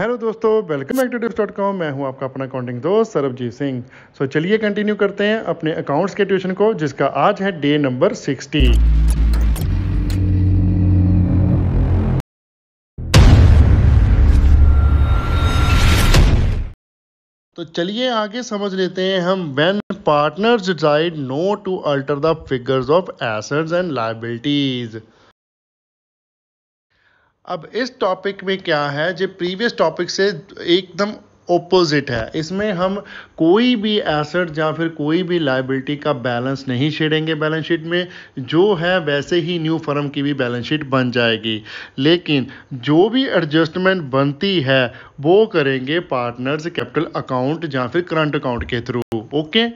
Hello दोस्तों welcome back to tips dot com मैं हूं आपका अपना अकाउंटिंग दोस्त सरबजीत सिंह सो चलिए कंटिन्यू करते हैं अपने अकाउंट्स के ट्यूशन को जिसका आज है डे नंबर सिक्सटी तो चलिए आगे समझ लेते हैं हम when partners decide no to alter the figures of assets and liabilities अब इस टॉपिक में क्या है जो प्रीवियस टॉपिक से एकदम ऑपोजिट है इसमें हम कोई भी एसेट या फिर कोई भी लाइबिलिटी का बैलेंस नहीं छेड़ेंगे बैलेंस शीट में जो है वैसे ही न्यू फर्म की भी बैलेंस शीट बन जाएगी लेकिन जो भी एडजस्टमेंट बनती है वो करेंगे पार्टनर्स कैपिटल अकाउंट या फिर करंट अकाउंट के थ्रू ओके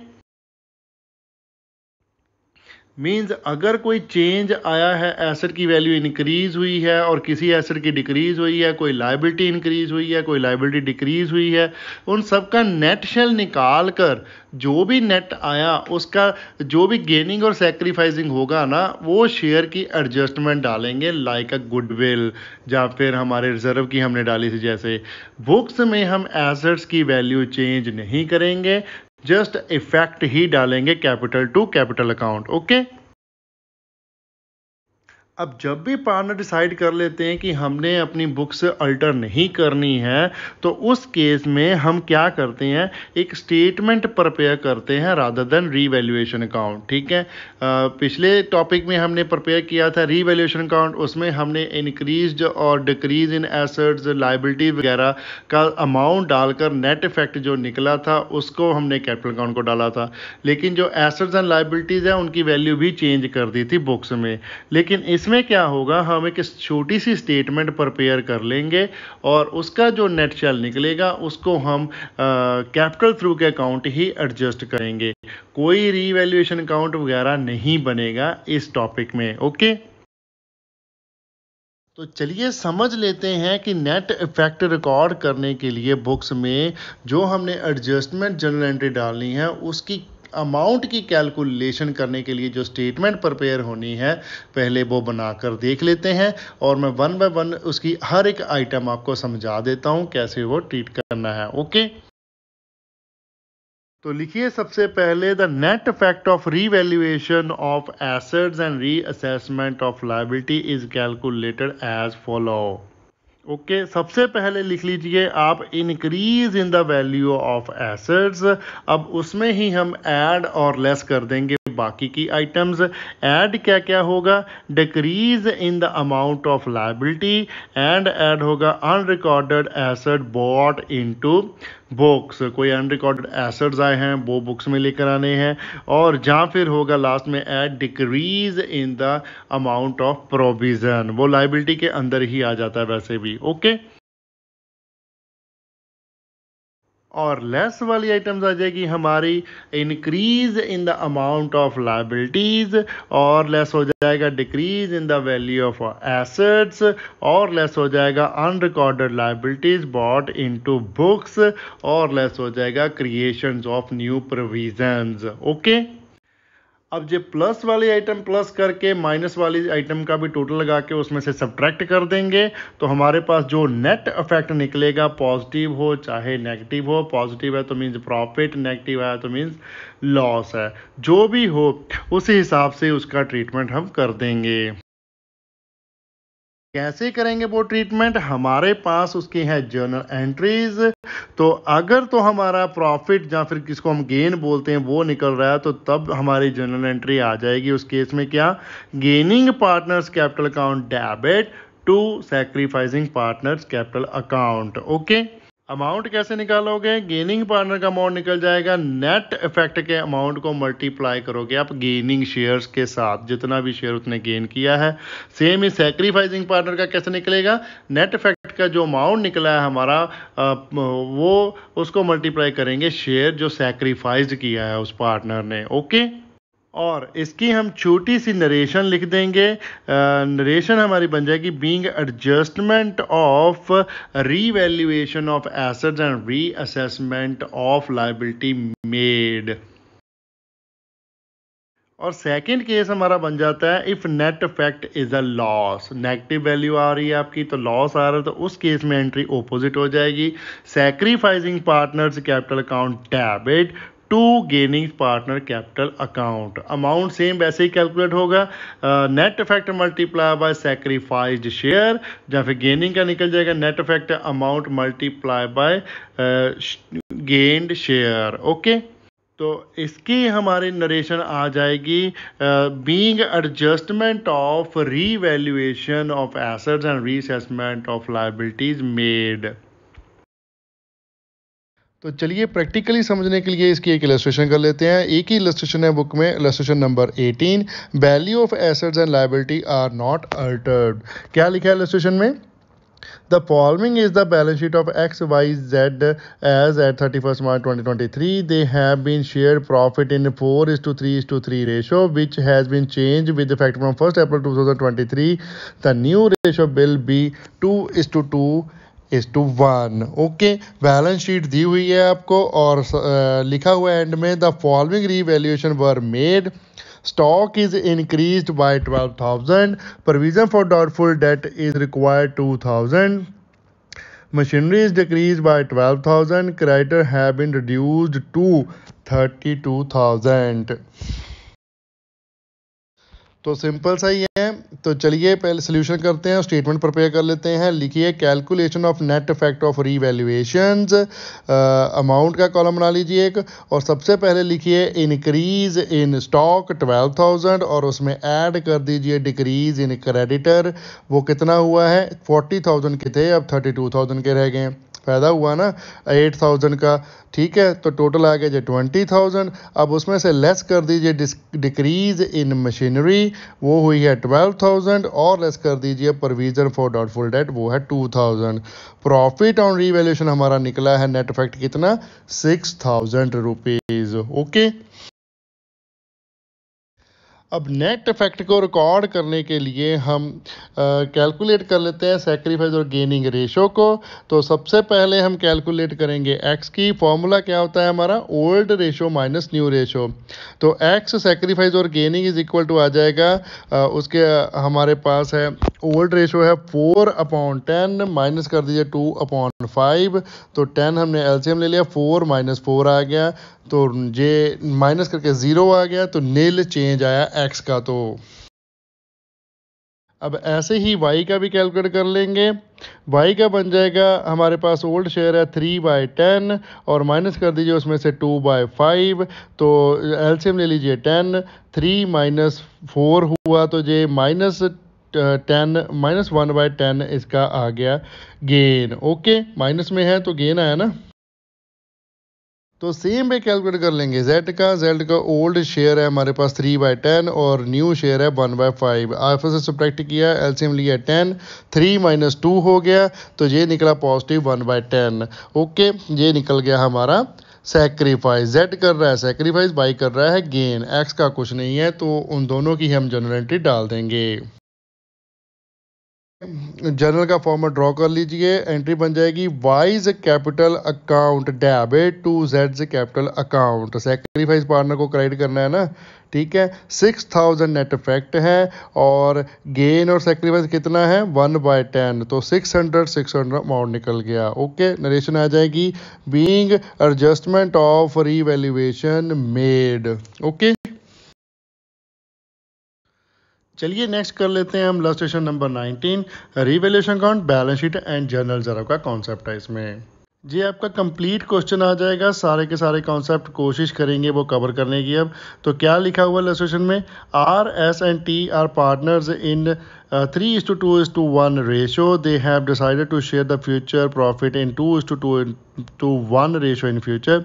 मीन्स अगर कोई चेंज आया है एसेट की वैल्यू इंक्रीज़ हुई है और किसी एसेट की डिक्रीज़ हुई है कोई लाइबिलिटी इंक्रीज़ हुई है कोई लाइबिलिटी डिक्रीज़ हुई है उन सब का नेट शेल निकाल कर जो भी नेट आया उसका जो भी गेनिंग और सेक्रीफाइसिंग होगा ना वो शेयर की एडजस्टमेंट डालेंगे लाइक अ गुडविल या फिर हमारे रिजर्व की हमने डाली थी जैसे बुक्स में हम एसेट्स की वैल्यू चेंज नहीं करेंगे जस्ट इफेक्ट ही डालेंगे capital to capital account okay अब जब भी पार्टनर डिसाइड कर लेते हैं कि हमने अपनी बुक्स अल्टर नहीं करनी है तो उस केस में हम क्या करते हैं एक स्टेटमेंट प्रपेयर करते हैं रादर देन रीवैल्यूएशन अकाउंट ठीक है आ, पिछले टॉपिक में हमने प्रपेयर किया था रीवैल्यूएशन अकाउंट उसमें हमने इंक्रीज और डिक्रीज इन एसेट्स लाइबिलिटी वगैरह का अमाउंट डालकर नेट इफेक्ट जो निकला था उसको हमने कैपिटल अकाउंट को डाला था लेकिन जो एसेट्स एंड लाइबिलिटीज़ हैं उनकी वैल्यू भी चेंज कर दी थी बुक्स में लेकिन इस इसमें क्या होगा हम एक छोटी सी स्टेटमेंट प्रपेयर कर लेंगे और उसका जो नेट सेल निकलेगा उसको हम कैपिटल थ्रू के अकाउंट ही एडजस्ट करेंगे कोई रीवैल्यूएशन अकाउंट वगैरह नहीं बनेगा इस टॉपिक में ओके तो चलिए समझ लेते हैं कि नेट इफेक्ट रिकॉर्ड करने के लिए बुक्स में जो हमने एडजस्टमेंट जनरल एंट्री डालनी है उसकी अमाउंट की कैलकुलेशन करने के लिए जो स्टेटमेंट प्रपेयर होनी है पहले वो बनाकर देख लेते हैं और मैं वन बाय वन उसकी हर एक आइटम आपको समझा देता हूँ कैसे वो ट्रीट करना है ओके तो लिखिए सबसे पहले the net effect of revaluation of assets and re assessment of liability is calculated as follow okay okay, सबसे पहले लिख लीजिए आप increase in the value of assets अब उसमें ही हम ऐड और लेस कर देंगे बाकी की आइटम्स ऐड क्या क्या होगा decrease in the amount of liability and add होगा unrecorded asset bought into books कोई अनरिकॉर्डेड एसेट्स आए हैं वो बुक्स में लेकर आने हैं और जहाँ फिर होगा लास्ट में add decrease in the amount of provision वो लाइबिलिटी के अंदर ही आ जाता है वैसे भी ओके okay? और लेस वाली आइटम्स आ जाएगी हमारी increase in the amount of liabilities और लेस हो जाएगा decrease in the value of assets और लेस हो जाएगा unrecorded liabilities bought into books और लेस हो जाएगा creations of new provisions okay अब जो प्लस वाली आइटम प्लस करके माइनस वाली आइटम का भी टोटल लगा के उसमें से सब्ट्रैक्ट कर देंगे तो हमारे पास जो नेट इफेक्ट निकलेगा पॉजिटिव हो चाहे नेगेटिव हो पॉजिटिव है तो मीन्स प्रॉफिट नेगेटिव है तो मीन्स लॉस है जो भी हो उसी हिसाब से उसका ट्रीटमेंट हम कर देंगे कैसे करेंगे वो ट्रीटमेंट हमारे पास उसकी है जर्नल एंट्रीज तो अगर तो हमारा प्रॉफिट या फिर किसको हम गेन बोलते हैं वो निकल रहा है तो तब हमारी जर्नल एंट्री आ जाएगी उस केस में क्या gaining partners capital account debit to sacrificing partners capital account okay amount कैसे निकालोगे गेनिंग पार्टनर का अमाउंट निकल जाएगा नेट इफेक्ट के अमाउंट को मल्टीप्लाई करोगे आप गेनिंग शेयर्स के साथ जितना भी शेयर उसने गेन किया है सेम ही सेक्रीफाइसिंग पार्टनर का कैसे निकलेगा नेट इफेक्ट का जो अमाउंट निकला है हमारा वो उसको मल्टीप्लाई करेंगे शेयर जो सेक्रीफाइज किया है उस पार्टनर ने ओके और इसकी हम छोटी सी नरेशन लिख देंगे नरेशन हमारी बन जाएगी being adjustment of revaluation of assets and reassessment of liability made और सेकंड केस हमारा बन जाता है if net effect is a loss negative value आ रही है आपकी तो लॉस आ रहा है तो उस केस में एंट्री ओपोजिट हो जाएगी sacrificing partners capital account debit to gaining partner capital account amount same वैसे ही कैलकुलेट होगा net effect multiply by sacrifice share या फिर गेनिंग का निकल जाएगा net effect amount multiply by gained share okay तो इसकी हमारी नरेशन आ जाएगी being adjustment of revaluation of assets and reassessment of liabilities made तो चलिए प्रैक्टिकली समझने के लिए इसकी एक इलस्ट्रेशन कर लेते हैं एक ही इलस्ट्रेशन है बुक में illustration number 18 value of assets and liability are not altered क्या लिखा है इलेस्ट्रेशन में the following is the balance sheet of X Y Z as at thirty first March twenty twenty three they have been share profit in four is to three is to three ratio which has been change with effect from first April two thousand twenty three the new ratio will be two is to two is to one okay balance sheet दी हुई है आपको और uh, लिखा हुआ है and में the following revaluation were made stock is increase by twelve thousand provision for doubtful debt is required two thousand machinery is decrease by twelve thousand creditor have been reduce to thirty two thousand तो simple सा ही है तो चलिए पहले solution करते हैं statement prepare कर लेते हैं लिखिए calculation of net effect of revaluation amount का कॉलम बना लीजिए एक और सबसे पहले लिखिए increase in stock twelve thousand और उसमें ऐड कर दीजिए डिक्रीज इन क्रेडिटर वो कितना हुआ है फोर्टी थाउजेंड के थे अब थर्टी टू थाउजेंड के रह गए पैदा हुआ ना एट थाउजेंड का ठीक है तो टोटल आ गया जो ट्वेंटी थाउजेंड अब उसमें से लेस कर दीजिए डिक्रीज इन मशीनरी वो हुई है ट्वेल्व थाउजेंड और लेस कर दीजिए प्रोविज़न फॉर डाउटफुल डेट वो है two thousand profit on revaluation हमारा निकला है नेट इफेक्ट कितना सिक्स थाउजेंड रुपीज़ ओके अब नेट इफेक्ट को रिकॉर्ड करने के लिए हम कैलकुलेट कर लेते हैं सेक्रीफाइस और गेनिंग रेशो को तो सबसे पहले हम कैलकुलेट करेंगे एक्स की फॉर्मूला क्या होता है हमारा old ratio minus new ratio तो एक्स सेक्रीफाइस और गेनिंग इज इक्वल टू आ जाएगा आ, उसके हमारे पास है ओल्ड रेशो है फोर अपॉन टेन माइनस कर दीजिए टू अपॉन फाइव तो टेन हमने एल्शियम ले लिया फोर माइनस फोर आ गया तो ये माइनस करके ज़ीरो आ गया तो नील चेंज आया एक्स का तो अब ऐसे ही वाई का भी कैलकुलेट कर लेंगे वाई का बन जाएगा हमारे पास ओल्ड शेयर है थ्री बाई टेन और माइनस कर दीजिए उसमें से टू बाई फाइव तो एल्सियम ले लीजिए टेन थ्री माइनस फोर हुआ तो ये minus ten minus one by ten इसका आ गया गेन ओके माइनस में है तो गेन आया ना तो सेम पे कैलकुलेट कर लेंगे z का z का ओल्ड शेयर है हमारे पास थ्री बाई टेन और न्यू शेयर है वन बाई फाइव आर से सब्रैक्ट किया एल्सियम लिया टेन थ्री माइनस टू हो गया तो ये निकला positive one by ten okay ये निकल गया हमारा सेक्रीफाइस जेड कर रहा है सेक्रीफाइस बाई कर रहा है गेन एक्स का कुछ नहीं है तो उन दोनों की हम जनरेटरी डाल देंगे जर्नल का फॉर्मेट ड्रॉ कर लीजिए एंट्री बन जाएगी Y's capital account debit to Z capital account sacrifice partner को क्रेडिट करना है ना ठीक है सिक्स थाउजेंड नेट इफेक्ट है और गेन और सेक्रीफाइस कितना है वन बाय टेन तो six hundred six hundred amount निकल गया ओके नरेशन आ जाएगी being adjustment of revaluation made okay चलिए नेक्स्ट कर लेते हैं हम last number 19 revaluation account balance sheet and journal जरा का कॉन्सेप्ट है इसमें जी आपका कंप्लीट क्वेश्चन आ जाएगा सारे के सारे कॉन्सेप्ट कोशिश करेंगे वो कवर करने की अब तो क्या लिखा हुआ लेसन में R S and T R partners in uh, 3 is to 2 is to 1 ratio they have decided to share the future profit in 2 is to 2 to 1 ratio in future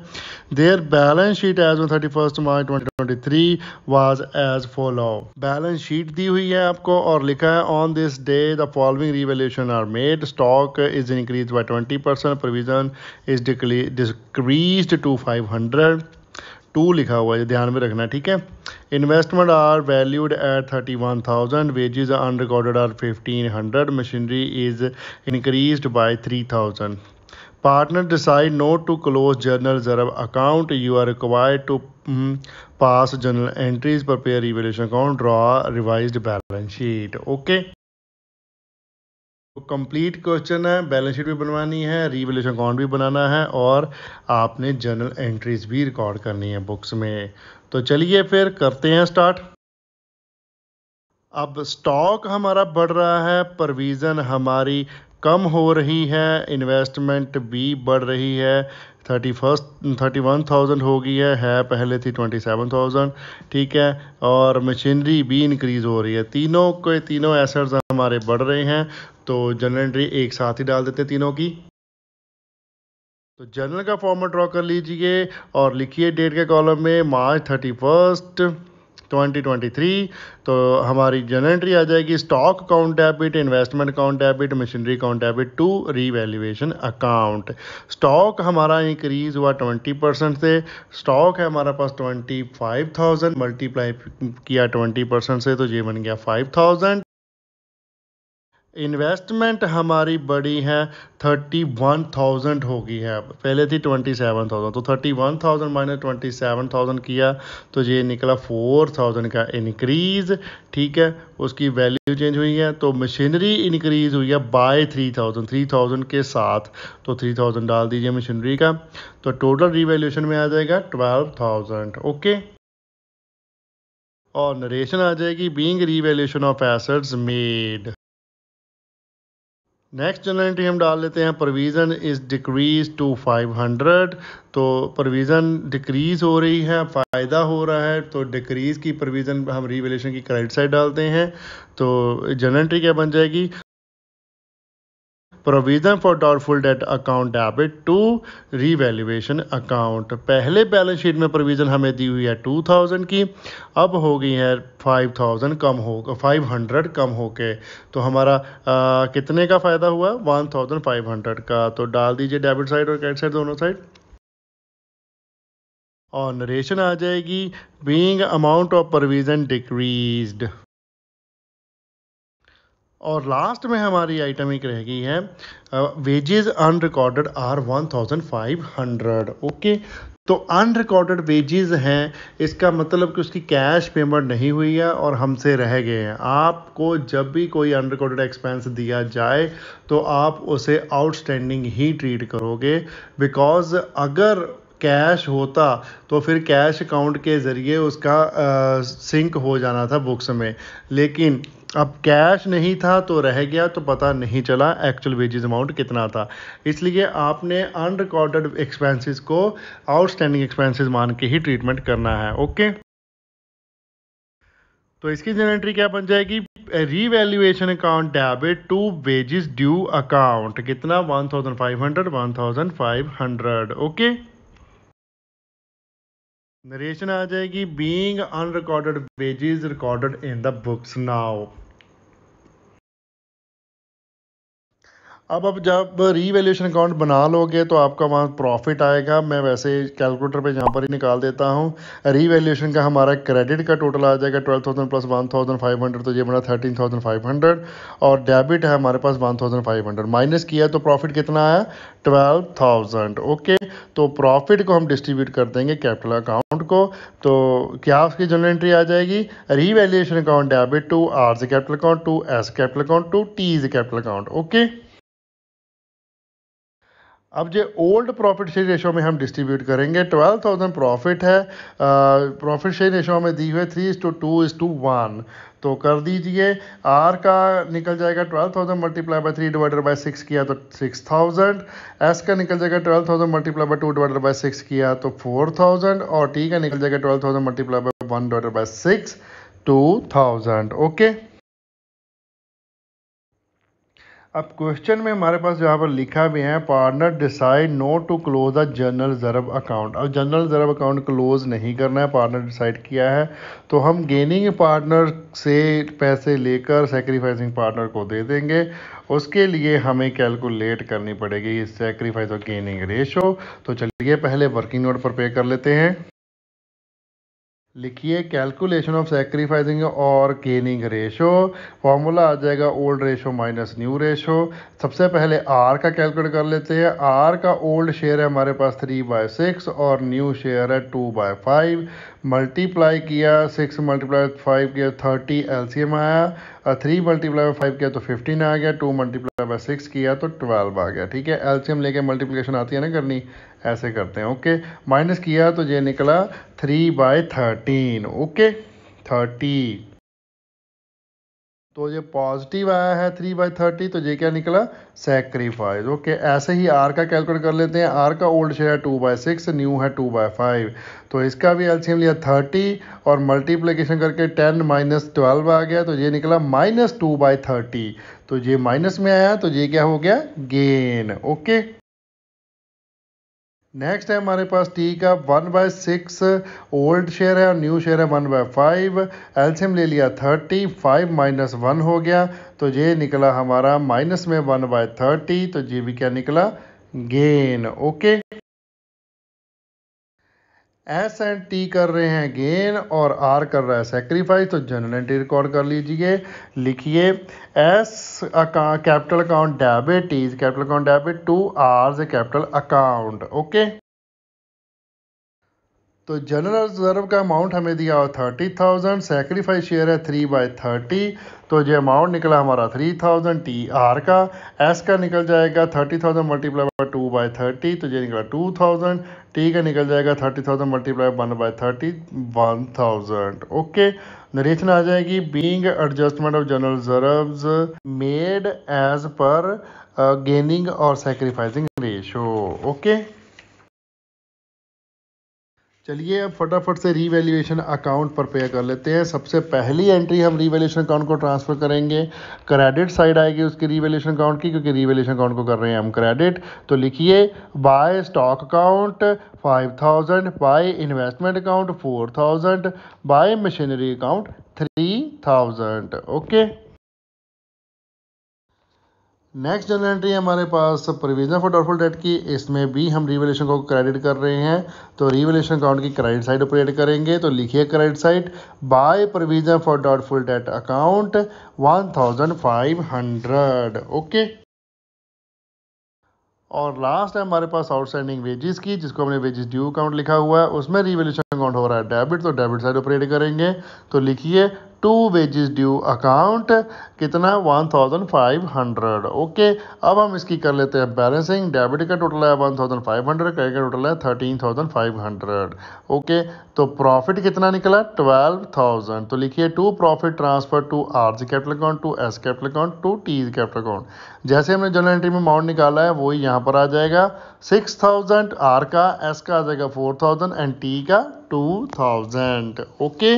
their balance sheet as on 31st march 2023 was as follow balance sheet दी हुई है आपको और लिखा है on this day the following revaluation are made stock is increase by 20 percent provision is decrease to 500 to लिखा हुआ है ध्यान में रखना ठीक है Investment are valued at 31,000. Wages unrecorded are 1,500. Machinery is increased by 3,000. Partner decide not to close journal Zarab account. You are required to mm, pass journal entries, prepare evaluation account, draw revised balance sheet. Okay. तो complete question है balance sheet भी बनवानी है रीवल्यूशन account भी बनाना है और आपने journal entries भी रिकॉर्ड करनी है बुक्स में तो चलिए फिर करते हैं स्टार्ट अब स्टॉक हमारा बढ़ रहा है प्रोविज़न हमारी कम हो रही है इन्वेस्टमेंट भी बढ़ रही है thirty first thirty one thousand हो गई है है पहले थी ट्वेंटी सेवन थाउजेंड ठीक है और मशीनरी भी इंक्रीज़ हो रही है तीनों के तीनों एसेट्स हमारे बढ़ रहे हैं तो जनरेटरी एक साथ ही डाल देते हैं तीनों की तो जर्नल का फॉर्मेट ड्रॉ कर लीजिए और लिखिए डेट के कॉलम में मार्च थर्टी फर्स्ट 2023 तो हमारी जनरल एंट्री आ जाएगी stock account debit investment account debit machinery account debit to revaluation account stock हमारा इंक्रीज हुआ 20 परसेंट से स्टॉक है हमारा पास 25,000 मल्टीप्लाई किया 20 परसेंट से तो ये बन गया 5,000 इन्वेस्टमेंट हमारी बड़ी है थर्टी वन थाउजेंड होगी है पहले थी ट्वेंटी सेवन थाउजेंड तो thirty one thousand minus twenty seven thousand किया तो ये निकला फोर थाउजेंड का इनक्रीज़ ठीक है उसकी वैल्यू चेंज हुई है तो मशीनरी इनक्रीज़ हुई है by three thousand three thousand के साथ तो थ्री थाउजेंड डाल दीजिए मशीनरी का तो टोटल रिवेल्यूशन में आ जाएगा ट्वेल्व थाउजेंड ओके और नरेशन आ जाएगी being revaluation of assets made next journal entry हम डाल लेते हैं प्रोविज़न इज़ डिक्रीज टू 500 तो प्रोविज़न डिक्रीज़ हो रही है फ़ायदा हो रहा है तो डिक्रीज़ की प्रोविज़न हम रिवेलेशन की क्रेडिट साइड डालते हैं तो जनरल एंट्री क्या बन जाएगी provision for doubtful debt account debit to revaluation account पहले बैलेंस शीट में प्रोविजन हमें दी हुई है टू थाउजेंड की अब हो गई है फाइव थाउजेंड कम हो फाइव हंड्रेड कम हो के तो हमारा आ, कितने का फ़ायदा हुआ वन थाउजेंड फाइव हंड्रेड का तो डाल दीजिए डेबिट साइड और क्रेडिट साइड दोनों साइड और नरेशन आ जाएगी being amount of provision decreased और लास्ट में हमारी आइटम एक रह गई है wages unrecorded are one thousand five hundred okay तो अनरिकॉर्डेड वेजेस हैं इसका मतलब कि उसकी कैश पेमेंट नहीं हुई है और हमसे रह गए हैं आपको जब भी कोई अनरिकॉर्डेड एक्सपेंस दिया जाए तो आप उसे आउटस्टैंडिंग ही ट्रीट करोगे बिकॉज़ अगर कैश होता तो फिर कैश अकाउंट के ज़रिए उसका आ, सिंक हो जाना था बुक्स में लेकिन अब कैश नहीं था तो रह गया तो पता नहीं चला एक्चुअल वेजेस अमाउंट कितना था इसलिए आपने अनरिकॉर्डेड एक्सपेंसेस को आउटस्टैंडिंग एक्सपेंसेस मान के ही ट्रीटमेंट करना है ओके तो इसकी जेनेट्री क्या बन जाएगी revaluation account debit to wages due account कितना one one thousand thousand five hundred five hundred okay narration आ जाएगी being unrecorded wages recorded in the books now अब अब जब रीवैल्यूशन अकाउंट बना लोगे तो आपका वहाँ प्रॉफिट आएगा मैं वैसे कैलकुलेटर पे यहाँ पर ही निकाल देता हूँ रीवैल्यूशन का हमारा क्रेडिट का टोटल आ जाएगा twelve thousand plus one thousand five hundred तो ये बना थर्टीन थाउजेंड फाइव हंड्रेड और डेबिट है हमारे पास one thousand five hundred minus किया तो प्रॉफिट कितना आया ट्वेल्व थाउजेंड ओके तो प्रॉफिट को हम डिस्ट्रीब्यूट कर देंगे कैपिटल अकाउंट को तो क्या उसकी जनरल एंट्री आ जाएगी revaluation account debit to R capital account to S capital account to T capital account okay अब जो ओल्ड प्रॉफिट शेयर रेशो में हम डिस्ट्रीब्यूट करेंगे ट्वेल्व थाउजेंड प्रॉफिट है प्रॉफिट शेयर रेशो में दी हुई three is to two is to one तो कर दीजिए आर का निकल जाएगा twelve thousand multiply by three divided by six किया तो सिक्स थाउजेंड एस का निकल जाएगा twelve thousand multiply by two divided by six किया तो फोर थाउजेंड और टी का निकल जाएगा twelve thousand multiply by one divided by six to thousand okay अब क्वेश्चन में हमारे पास यहाँ पर लिखा भी है partner decide not to close a general ज़रब अकाउंट अब जनरल ज़रब अकाउंट क्लोज नहीं करना है पार्टनर डिसाइड किया है तो हम गेनिंग पार्टनर से पैसे लेकर सेक्रीफाइसिंग पार्टनर को दे देंगे उसके लिए हमें कैलकुलेट करनी पड़ेगी सेक्रीफाइस और गेनिंग रेशो तो चलिए पहले वर्किंग नोट पर पे कर लेते हैं लिखिए कैलकुलेशन ऑफ सेक्रीफाइसिंग और गेनिंग रेशो फॉर्मूला आ जाएगा old ratio minus new ratio सबसे पहले आर का कैलकुलेट कर लेते हैं आर का ओल्ड शेयर है हमारे पास थ्री बाय सिक्स और न्यू शेयर है टू बाय फाइव मल्टीप्लाई किया सिक्स मल्टीप्लाई फाइव किया थर्टी एल आया थ्री मल्टीप्लाई बाय फाइव किया तो फिफ्टीन आ गया टू मल्टीप्लाई बाय सिक्स किया तो ट्वेल्व आ गया ठीक है एल लेके मल्टीप्लीकेशन आती है ना करनी ऐसे करते हैं ओके माइनस किया तो ये निकला three by thirteen okay thirty तो ये पॉजिटिव आया है थ्री बाई थर्टी तो ये क्या निकला सेक्रीफाइज ओके ऐसे ही आर का कैलकुलेट कर लेते हैं आर का old share two by six new है टू बाई फाइव तो इसका भी एल्सियम लिया थर्टी और मल्टीप्लिकेशन करके टेन माइनस ट्वेल्व आ गया तो ये निकला माइनस टू बाई थर्टी तो ये माइनस में आया तो ये क्या हो गया गेन ओके नेक्स्ट है हमारे पास टी का one by six old share है और न्यू शेयर है वन बाय फाइव एल्सियम ले लिया थर्टी फाइव माइनस वन हो गया तो ये निकला हमारा माइनस में वन बाय थर्टी तो ये भी क्या निकला gain okay S and T कर रहे हैं गेन और आर कर रहा है सेक्रीफाइस तो जनरल एंट्री रिकॉर्ड कर लीजिए लिखिए S capital account debit is capital account debit to R capital account okay तो जनरल रिजर्व का अमाउंट हमें दिया हुआ थर्टी थाउजेंड सेक्रीफाइस शेयर है थ्री बाई थर्टी तो ये अमाउंट निकला हमारा थ्री थाउजेंड टी आर का एस का निकल जाएगा thirty thousand multiply by two by thirty तो ये निकला टू थाउजेंड टी का निकल जाएगा thirty thousand multiply one by thirty one thousand okay narration आ जाएगी being adjustment of general reserves made as per gaining और सेक्रीफाइसिंग रेशो ओके चलिए अब फटाफट से रीवैल्यूएशन अकाउंट पर पे कर लेते हैं सबसे पहली एंट्री हम रीवैल्यूएशन अकाउंट को ट्रांसफ़र करेंगे क्रेडिट साइड आएगी उसकी रीवैल्यूएशन अकाउंट की क्योंकि रीवैल्यूएशन अकाउंट को कर रहे हैं हम क्रेडिट तो लिखिए by stock account five thousand by investment account four thousand by machinery account three thousand okay next journal entry हमारे पास प्रोविजन फॉर डॉटफुल डेट की इसमें भी हम रिवेलेशन को क्रेडिट कर रहे हैं तो रिवेलेशन अकाउंट की क्रेडिट साइड ऑपरेट करेंगे तो लिखिए credit side by provision for doubtful debt account one thousand five hundred okay और लास्ट है हमारे पास आउटस्टैंडिंग वेजेस की जिसको हमने वेजेस ड्यू अकाउंट लिखा हुआ है उसमें रिवेलेशन अकाउंट हो रहा है डेबिट तो डेबिट साइड ऑपरेट करेंगे तो लिखिए टू वेजेस ड्यू अकाउंट कितना one thousand five hundred okay अब हम इसकी कर लेते हैं बैलेंसिंग डेबिट का टोटल है one thousand five hundred credit का टोटल है thirteen thousand five hundred okay तो प्रॉफिट कितना निकला ट्वेल्व थाउजेंड तो लिखिए to profit transfer to R जी capital account to S capital account to T जी कैपिटल अकाउंट जैसे हमने जनरल एंट्री में अमाउंट निकाला है वही यहाँ पर आ जाएगा सिक्स थाउजेंड आर का एस का आ जाएगा फोर थाउजेंड एंड टी का टू थाउजेंड ओके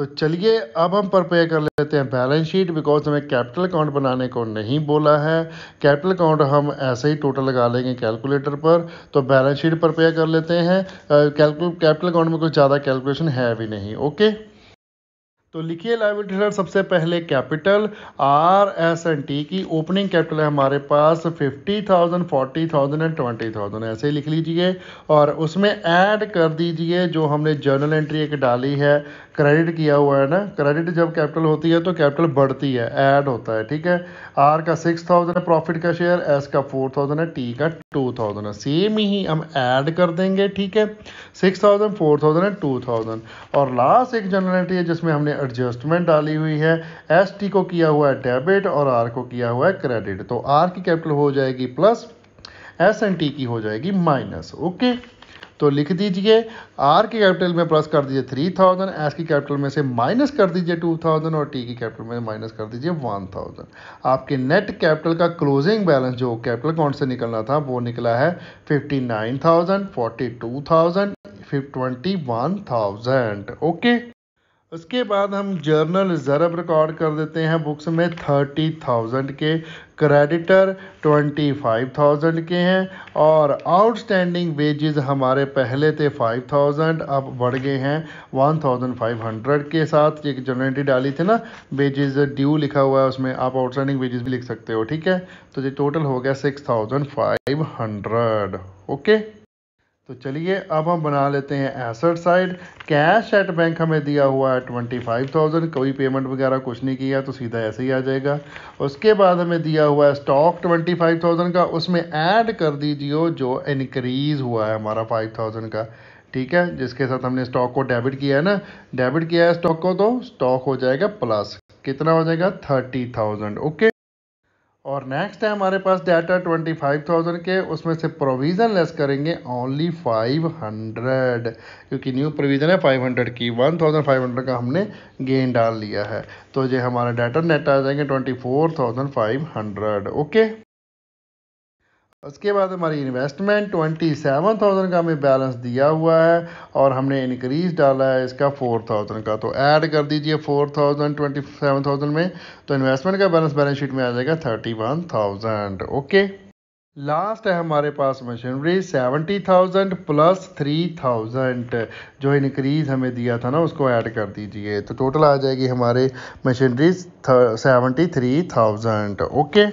तो चलिए अब हम प्रपेयर कर लेते हैं बैलेंस शीट बिकॉज हमें कैपिटल अकाउंट बनाने को नहीं बोला है कैपिटल अकाउंट हम ऐसे ही टोटल लगा लेंगे कैलकुलेटर पर तो बैलेंस शीट प्रपेयर कर लेते हैं कैलकुल कैपिटल अकाउंट में कुछ ज़्यादा कैलकुलेशन है भी नहीं ओके तो लिखिए लाइब्रेटी सर सबसे पहले capital R S and T की ओपनिंग कैपिटल है हमारे पास fifty thousand forty thousand and twenty thousand ऐसे ही लिख लीजिए और उसमें ऐड कर दीजिए जो हमने जर्नल एंट्री एक डाली है क्रेडिट किया हुआ है ना क्रेडिट जब कैपिटल होती है तो कैपिटल बढ़ती है ऐड होता है ठीक है आर का सिक्स थाउजेंड है प्रॉफिट का शेयर एस का फोर थाउजेंड है टी का टू थाउजेंड है सेम ही हम ऐड कर देंगे ठीक है सिक्स थाउजेंड फोर थाउजेंड है टू थाउजेंड और लास्ट एक जनरलिटी है जिसमें हमने एडजस्टमेंट डाली हुई है एस टी को किया हुआ है डेबिट और आर को किया हुआ है क्रेडिट तो आर की कैपिटल हो जाएगी प्लस एस एंड टी की हो जाएगी माइनस ओके तो लिख दीजिए आर की कैपिटल में प्लस कर दीजिए थ्री थाउजेंड एस की कैपिटल में से माइनस कर दीजिए टू थाउजेंड और टी की कैपिटल में माइनस कर दीजिए वन थाउजेंड आपके नेट कैपिटल का क्लोजिंग बैलेंस जो कैपिटल अकाउंट से निकलना था वो निकला है fifty nine thousand forty two thousand twenty one thousand okay उसके बाद हम जर्नल रिजर्व रिकॉर्ड कर देते हैं बुक्स में थर्टी थाउजेंड के क्रेडिटर ट्वेंटी फाइव थाउजेंड के हैं और आउटस्टैंडिंग वेजेस हमारे पहले थे फाइव थाउजेंड अब बढ़ गए हैं वन थाउजेंड फाइव हंड्रेड के साथ एक जनरेटी डाली थी ना वेजेस ड्यू लिखा हुआ है उसमें आप आउटस्टैंडिंग वेजेस भी लिख सकते हो ठीक है तो ये टोटल हो गया six thousand five hundred okay तो चलिए अब हम बना लेते हैं asset side cash at bank हमें दिया हुआ है ट्वेंटी फाइव थाउजेंड कोई पेमेंट वगैरह कुछ नहीं किया तो सीधा ऐसे ही आ जाएगा उसके बाद हमें दिया हुआ है स्टॉक ट्वेंटी फाइव थाउजेंड का उसमें ऐड कर दीजिए जो इनक्रीज़ हुआ है हमारा फाइव थाउजेंड का ठीक है जिसके साथ हमने स्टॉक को डेबिट किया है ना डेबिट किया है स्टॉक को तो स्टॉक हो जाएगा प्लस कितना हो जाएगा थर्टी थाउजेंड ओके और नेक्स्ट है हमारे पास डाटा ट्वेंटी फाइव थाउजेंड के उसमें से प्रोविज़न लेस करेंगे ओनली फाइव हंड्रेड क्योंकि न्यू प्रोविज़न है फाइव हंड्रेड की वन थाउजेंड फाइव हंड्रेड का हमने गेन डाल लिया है तो ये हमारा डाटा नेट आ जाएंगे twenty four thousand five hundred okay उसके बाद हमारी इन्वेस्टमेंट ट्वेंटी सेवन थाउजेंड का हमें बैलेंस दिया हुआ है और हमने इंक्रीज डाला है इसका फोर थाउजेंड का तो ऐड कर दीजिए four thousand twenty seven thousand में तो इन्वेस्टमेंट का बैलेंस बैलेंस शीट में आ जाएगा thirty one thousand okay last है हमारे पास machinery seventy thousand plus three thousand जो इनक्रीज हमें दिया था ना उसको ऐड कर दीजिए तो टोटल आ जाएगी हमारे machinery seventy three thousand okay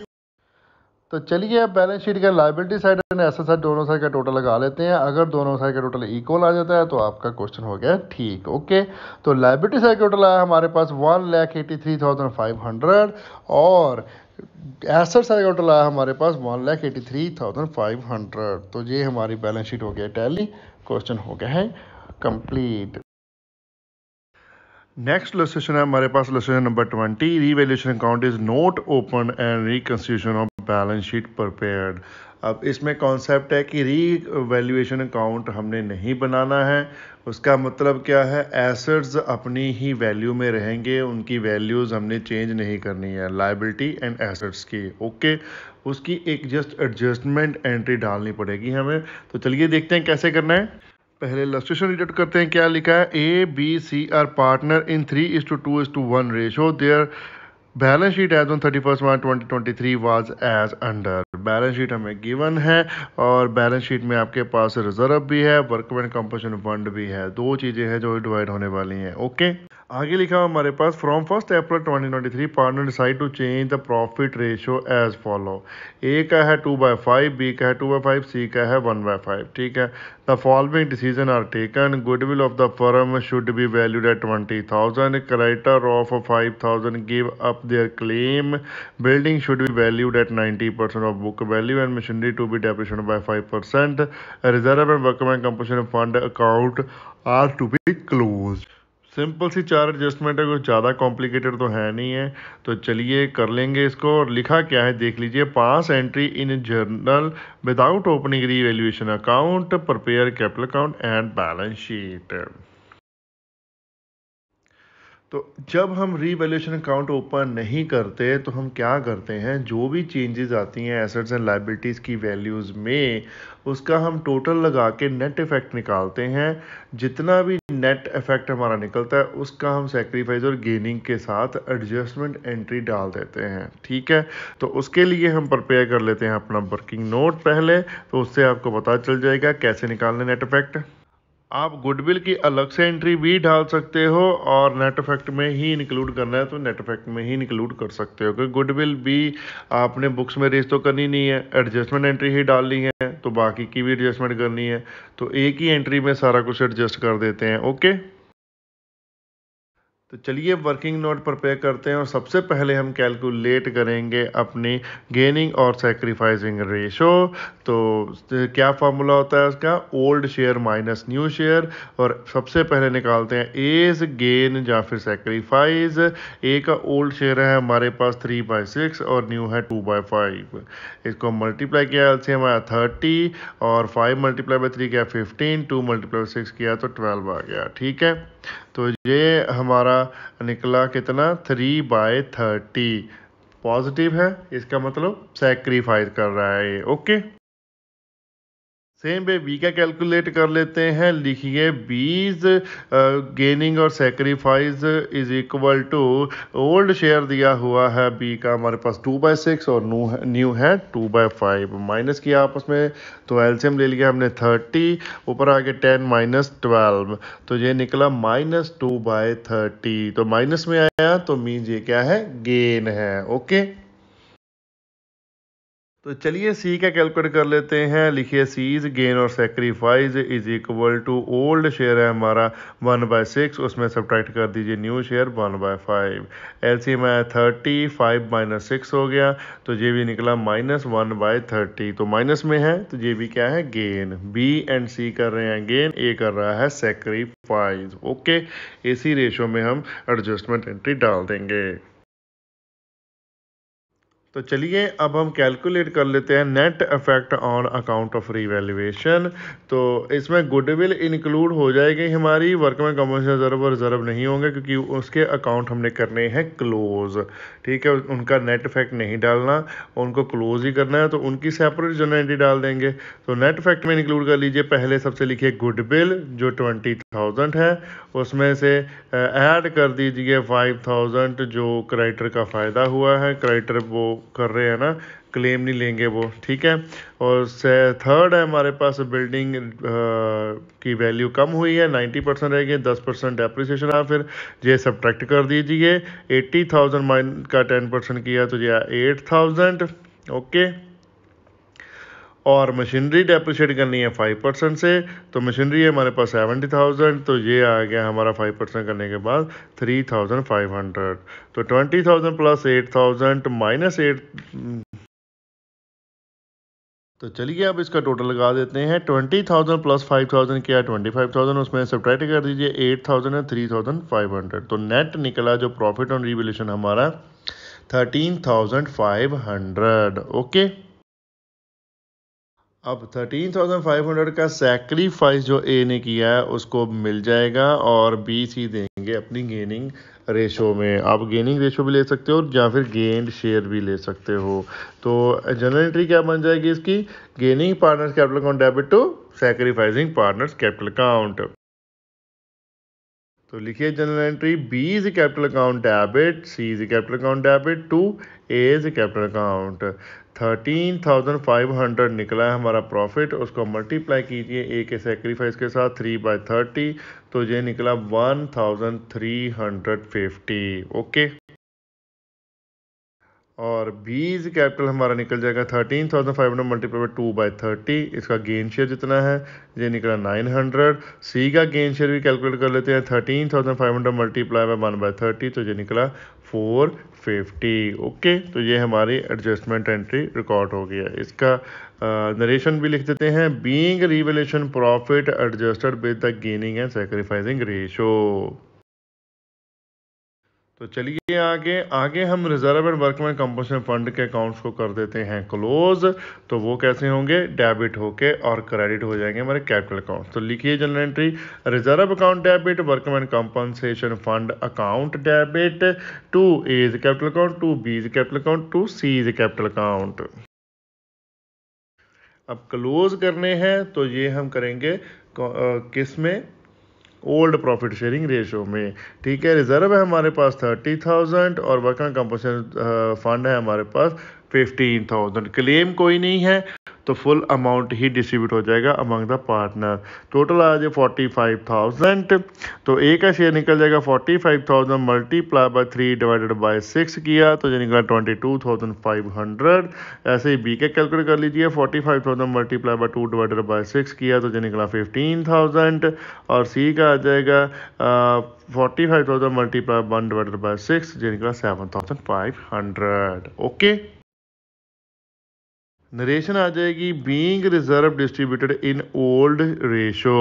तो चलिए अब बैलेंस शीट का लाइबिलिटी साइड एंड एस साइड दोनों साइड का टोटल लगा लेते हैं अगर दोनों साइड का टोटल इक्वल आ जाता है तो आपका क्वेश्चन हो गया ठीक ओके तो लाइबिलिटी साइड का टोटल आया हमारे पास one lakh eighty three thousand five hundred और एसेट साइड का टोटल आया हमारे पास one lakh eighty three thousand five hundred तो ये हमारी बैलेंस शीट हो गया टैली क्वेश्चन हो गया है कंप्लीट नेक्स्ट लोसेशन है हमारे पास lesson number twenty revaluation account is not open and reconstitution of balance sheet prepared अब इसमें कॉन्सेप्ट है कि री वैल्यूएशन अकाउंट हमने नहीं बनाना है उसका मतलब क्या है एसेट्स अपनी ही वैल्यू में रहेंगे उनकी वैल्यूज़ हमने चेंज नहीं करनी है लाइबिलिटी एंड एसेट्स की ओके उसकी एक जस्ट एडजस्टमेंट एंट्री डालनी पड़ेगी हमें तो चलिए देखते हैं कैसे करना है पहले लस्ट्रेशन एडिट करते हैं क्या लिखा है A B C are partner in three is to two is to one ratio their balance sheet as on thirty first March twenty twenty three was as under balance sheet हमें given है और balance sheet में आपके पास reserve भी है वर्कमेंट composition fund भी है दो चीज़ें हैं जो डिवाइड होने वाली हैं ओके आगे लिखा हमारे पास from first April 2023 partner decide to change the profit ratio as follow A का है टू बाई फाइव बी का है टू बाई फाइव सी का है वन बाई फाइव ठीक है the following decision are taken goodwill of the firm should be valued at twenty thousand collector of five thousand give up their claim building should be valued at ninety percent of book value and machinery to be depreciation by five percent reserve and workman composition fund account are to be close simple सी चार adjustment है कुछ ज़्यादा complicated तो है नहीं है तो चलिए कर लेंगे इसको और लिखा क्या है देख लीजिए pass entry in journal without opening revaluation account prepare capital account and balance sheet तो जब हम रीवैल्यूशन अकाउंट ओपन नहीं करते तो हम क्या करते हैं जो भी चेंजेस आती हैं एसेट्स एंड लाइबिलिटीज़ की वैल्यूज़ में उसका हम टोटल लगा के नेट इफ़ेक्ट निकालते हैं जितना भी नेट इफ़ेक्ट हमारा निकलता है उसका हम सेक्रीफाइस और गेनिंग के साथ एडजस्टमेंट एंट्री डाल देते हैं ठीक है तो उसके लिए हम प्रपेयर कर लेते हैं अपना वर्किंग नोट पहले तो उससे आपको पता चल जाएगा कैसे निकालने नेट इफ़ेक्ट आप गुडविल की अलग से एंट्री भी डाल सकते हो और नेट इफेक्ट में ही इंक्लूड करना है तो नेट इफेक्ट में ही इंक्लूड कर सकते हो क्योंकि गुडविल भी आपने बुक्स में रेज तो करनी नहीं है एडजस्टमेंट एंट्री ही डालनी है तो बाकी की भी एडजस्टमेंट करनी है तो एक ही एंट्री में सारा कुछ एडजस्ट कर देते हैं ओके तो चलिए वर्किंग नोट प्रिपेयर करते हैं और सबसे पहले हम कैलकुलेट करेंगे अपनी गेनिंग और सेक्रीफाइसिंग रेशो तो, तो क्या फार्मूला होता है उसका old share minus new share और सबसे पहले निकालते हैं एज गेन या फिर सेक्रीफाइस ए का ओल्ड शेयर है हमारे पास थ्री बाय सिक्स और न्यू है टू बाय फाइव इसको मल्टीप्लाई किया एल हमारा थर्टी और फाइव मल्टीप्लाई बाय थ्री किया फिफ्टीन टू मल्टीप्लाई सिक्स किया तो ट्वेल्व आ गया ठीक है तो ये हमारा निकला कितना थ्री बाय थर्टी पॉजिटिव है इसका मतलब सेक्रीफाइस कर रहा है ये ओके सेम वे बी का कैलकुलेट कर लेते हैं लिखिए बीज गेनिंग और sacrifice is equal to old share दिया हुआ है बी का हमारे पास टू बाई सिक्स और न्यू है न्यू है टू बाई फाइव माइनस किया आपस में तो एल्शियम ले लिया हमने थर्टी ऊपर आगे टेन माइनस ट्वेल्व तो ये निकला माइनस टू बाई थर्टी तो माइनस में आया तो मीन ये क्या है गेन है ओके तो चलिए सी का कैलकुलेट कर लेते हैं लिखिए सीज गेन और sacrifice is equal to old share है हमारा वन बाय सिक्स उसमें सब्ट्रैक्ट कर दीजिए new share one by five L C में थर्टी फाइव माइनस सिक्स हो गया तो ये भी निकला माइनस वन बाय थर्टी तो माइनस में है तो ये भी क्या है गेन बी एंड सी कर रहे हैं गेन ए कर रहा है सेक्रीफाइज ओके इसी रेशो में हम एडजस्टमेंट एंट्री डाल देंगे तो चलिए अब हम कैलकुलेट कर लेते हैं net effect on account of revaluation तो इसमें गुडविल इंक्लूड हो जाएगी हमारी वर्क में कमर्शियल रिजर्व और रिजर्व नहीं होंगे क्योंकि उसके अकाउंट हमने करने हैं क्लोज ठीक है उनका नेट इफेक्ट नहीं डालना उनको क्लोज ही करना है तो उनकी सेपरेट जनरिटी डाल देंगे तो नेट इफेक्ट में इंक्लूड कर लीजिए पहले सबसे लिखिए गुडविल जो ट्वेंटी थाउजेंड है उसमें से ऐड कर दीजिए फाइव थाउजेंड जो क्राइटर का फ़ायदा हुआ है क्राइटर वो कर रहे हैं ना क्लेम नहीं लेंगे वो ठीक है और थर्ड है हमारे पास बिल्डिंग की वैल्यू कम हुई है 90 परसेंट रह गई दस परसेंट डेप्रिसिएशन आ फिर ये सब्ट्रैक्ट कर दीजिए एट्टी थाउजेंड माइन का टेन परसेंट किया तो ये एट थाउजेंड ओके और मशीनरी डेप्रिशिएट करनी है फाइव परसेंट से तो मशीनरी है हमारे पास सेवेंटी थाउजेंड तो ये आ गया हमारा फाइव परसेंट करने के बाद थ्री थाउजेंड फाइव हंड्रेड तो twenty thousand plus eight thousand minus eight तो चलिए अब इसका टोटल लगा देते हैं twenty thousand plus five thousand क्या ट्वेंटी फाइव थाउजेंड उसमें सब्ट्रैक्ट कर दीजिए eight thousand three thousand five hundred तो नेट निकला जो प्रॉफिट ऑन रिवल्यूशन हमारा thirteen thousand five hundred okay अब 13,500 का सेक्रीफाइस जो ए ने किया है उसको मिल जाएगा और बी सी देंगे अपनी गेनिंग रेशो में आप गेनिंग रेशो भी ले सकते हो या फिर गेंड शेयर भी ले सकते हो तो जनरल एंट्री क्या बन जाएगी इसकी gaining partners capital account debit to sacrificing partners capital account तो लिखिए general entry B is capital account debit C is capital account debit to A is capital account thirteen thousand five hundred निकला है हमारा profit उसको multiply कीजिए ए के sacrifice के साथ थ्री बाई थर्टी तो ये निकला one thousand three hundred fifty okay और बीज कैपिटल हमारा निकल जाएगा thirteen thousand five hundred multiply two by thirty इसका गेन शेयर जितना है ये निकला नाइन हंड्रेड सी का गेन शेयर भी कैलकुलेट कर लेते हैं thirteen thousand five hundred multiply by one by thirty तो ये निकला फोर फिफ्टी ओके तो ये हमारी एडजस्टमेंट एंट्री रिकॉर्ड हो गया इसका नरेशन भी लिख देते हैं being revaluation profit adjusted with the gaining and sacrificing ratio तो चलिए आगे आगे हम reserve and workman composition fund के अकाउंट्स को कर देते हैं क्लोज तो वो कैसे होंगे डेबिट होके और क्रेडिट हो जाएंगे हमारे कैपिटल अकाउंट तो लिखिए general entry reserve account debit workman compensation fund account debit to A is capital account to B is capital account to C is capital account अब क्लोज करने हैं तो ये हम करेंगे किस में ओल्ड प्रॉफिट शेयरिंग रेशो में ठीक है रिजर्व है हमारे पास थर्टी थाउजेंड और वर्किंग कंपोजिशन फंड है हमारे पास फिफ्टीन थाउजेंड क्लेम कोई नहीं है तो फुल अमाउंट ही डिस्ट्रीब्यूट हो जाएगा अमंग द पार्टनर टोटल आ जाए फोर्टी फाइव थाउजेंड तो ए का शेयर निकल जाएगा forty five thousand multiply by three divided by six किया तो ये निकला twenty two thousand five hundred ऐसे ही बी का कैलकुलेट कर लीजिए forty five thousand multiply by two divided by six किया तो ये निकला फिफ्टीन थाउजेंड और सी का आ जाएगा forty five thousand multiply one divided by six ये निकला seven thousand five hundred okay narration आ जाएगी being reserve distributed in old ratio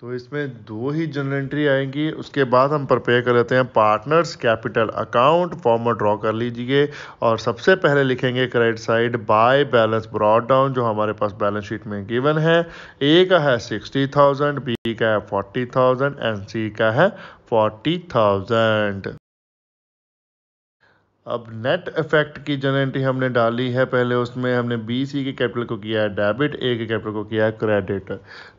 तो इसमें दो ही जनरल एंट्री आएंगी उसके बाद हम प्रपेयर कर लेते हैं partners capital account form draw कर लीजिए और सबसे पहले लिखेंगे credit side by balance brought down जो हमारे पास बैलेंस शीट में गिवन है ए का है सिक्सटी थाउजेंड बी का है फोर्टी थाउजेंड एंड सी का है फोर्टी थाउजेंड अब नेट इफेक्ट की एंट्री हमने डाली है पहले उसमें हमने बी सी के कैपिटल को किया है डेबिट ए के कैपिटल को किया है क्रेडिट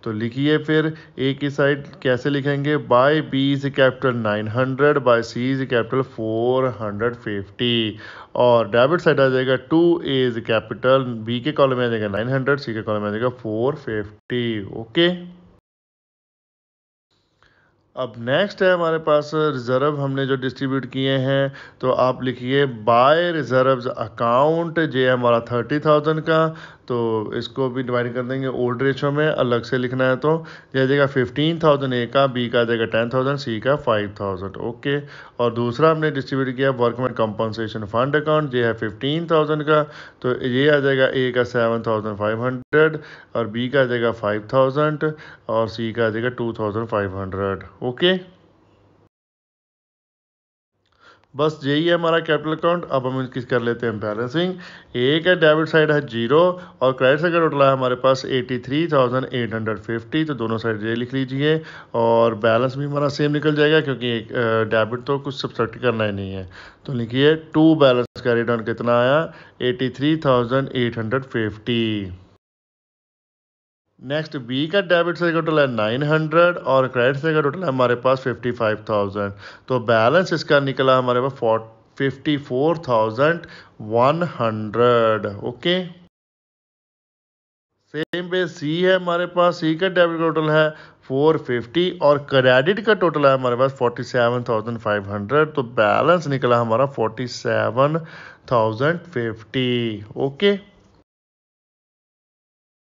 तो लिखिए फिर ए की साइड कैसे लिखेंगे by B is capital nine hundred by C is capital four hundred fifty और डेबिट साइड आ जाएगा to A is capital B के कॉलम में आ जाएगा नाइन हंड्रेड सी के कॉलम में आ जाएगा फोर फिफ्टी ओके अब नेक्स्ट है हमारे पास रिज़र्व हमने जो डिस्ट्रीब्यूट किए हैं तो आप लिखिए बाय रिजर्व अकाउंट जे है हमारा थर्टी थाउजेंड का तो इसको भी डिवाइड कर देंगे ओल्ड रेशो में अलग से लिखना है तो यह जाएगा फिफ्टीन थाउजेंड ए का बी का जाएगा टेन थाउजेंड सी का फाइव थाउजेंड ओके और दूसरा हमने डिस्ट्रीब्यूट किया वर्कमैन कंपनसेशन फंड अकाउंट ये है फिफ्टीन थाउजेंड का तो ये आ जाएगा ए का सेवन थाउजेंड फाइव हंड्रेड और बी का आ जाएगा फाइव थाउजेंड और सी का आ जाएगा two thousand five hundred okay बस यही है हमारा कैपिटल अकाउंट अब हम इसकी कर लेते हैं बैलेंसिंग एक है डेबिट साइड है जीरो और क्रेडिट साइड का टोटल है हमारे पास eighty three thousand eight hundred fifty तो दोनों साइड ये लिख लीजिए और बैलेंस भी हमारा सेम निकल जाएगा क्योंकि एक डेबिट तो कुछ सब्सट्रैक्ट करना ही नहीं है तो लिखिए टू बैलेंस का रिटर्न कितना आया eighty three thousand eight hundred fifty next B का डेबिट से टोटल है नाइन हंड्रेड और क्रेडिट से का टोटल है हमारे पास फिफ्टी फाइव थाउजेंड तो बैलेंस इसका निकला हमारे पास फोर्ट fifty four thousand one hundred okay same पे सी है हमारे पास सी का डेबिट का टोटल है फोर फिफ्टी और क्रेडिट का टोटल है हमारे पास forty seven thousand five hundred तो बैलेंस निकला हमारा forty seven thousand fifty okay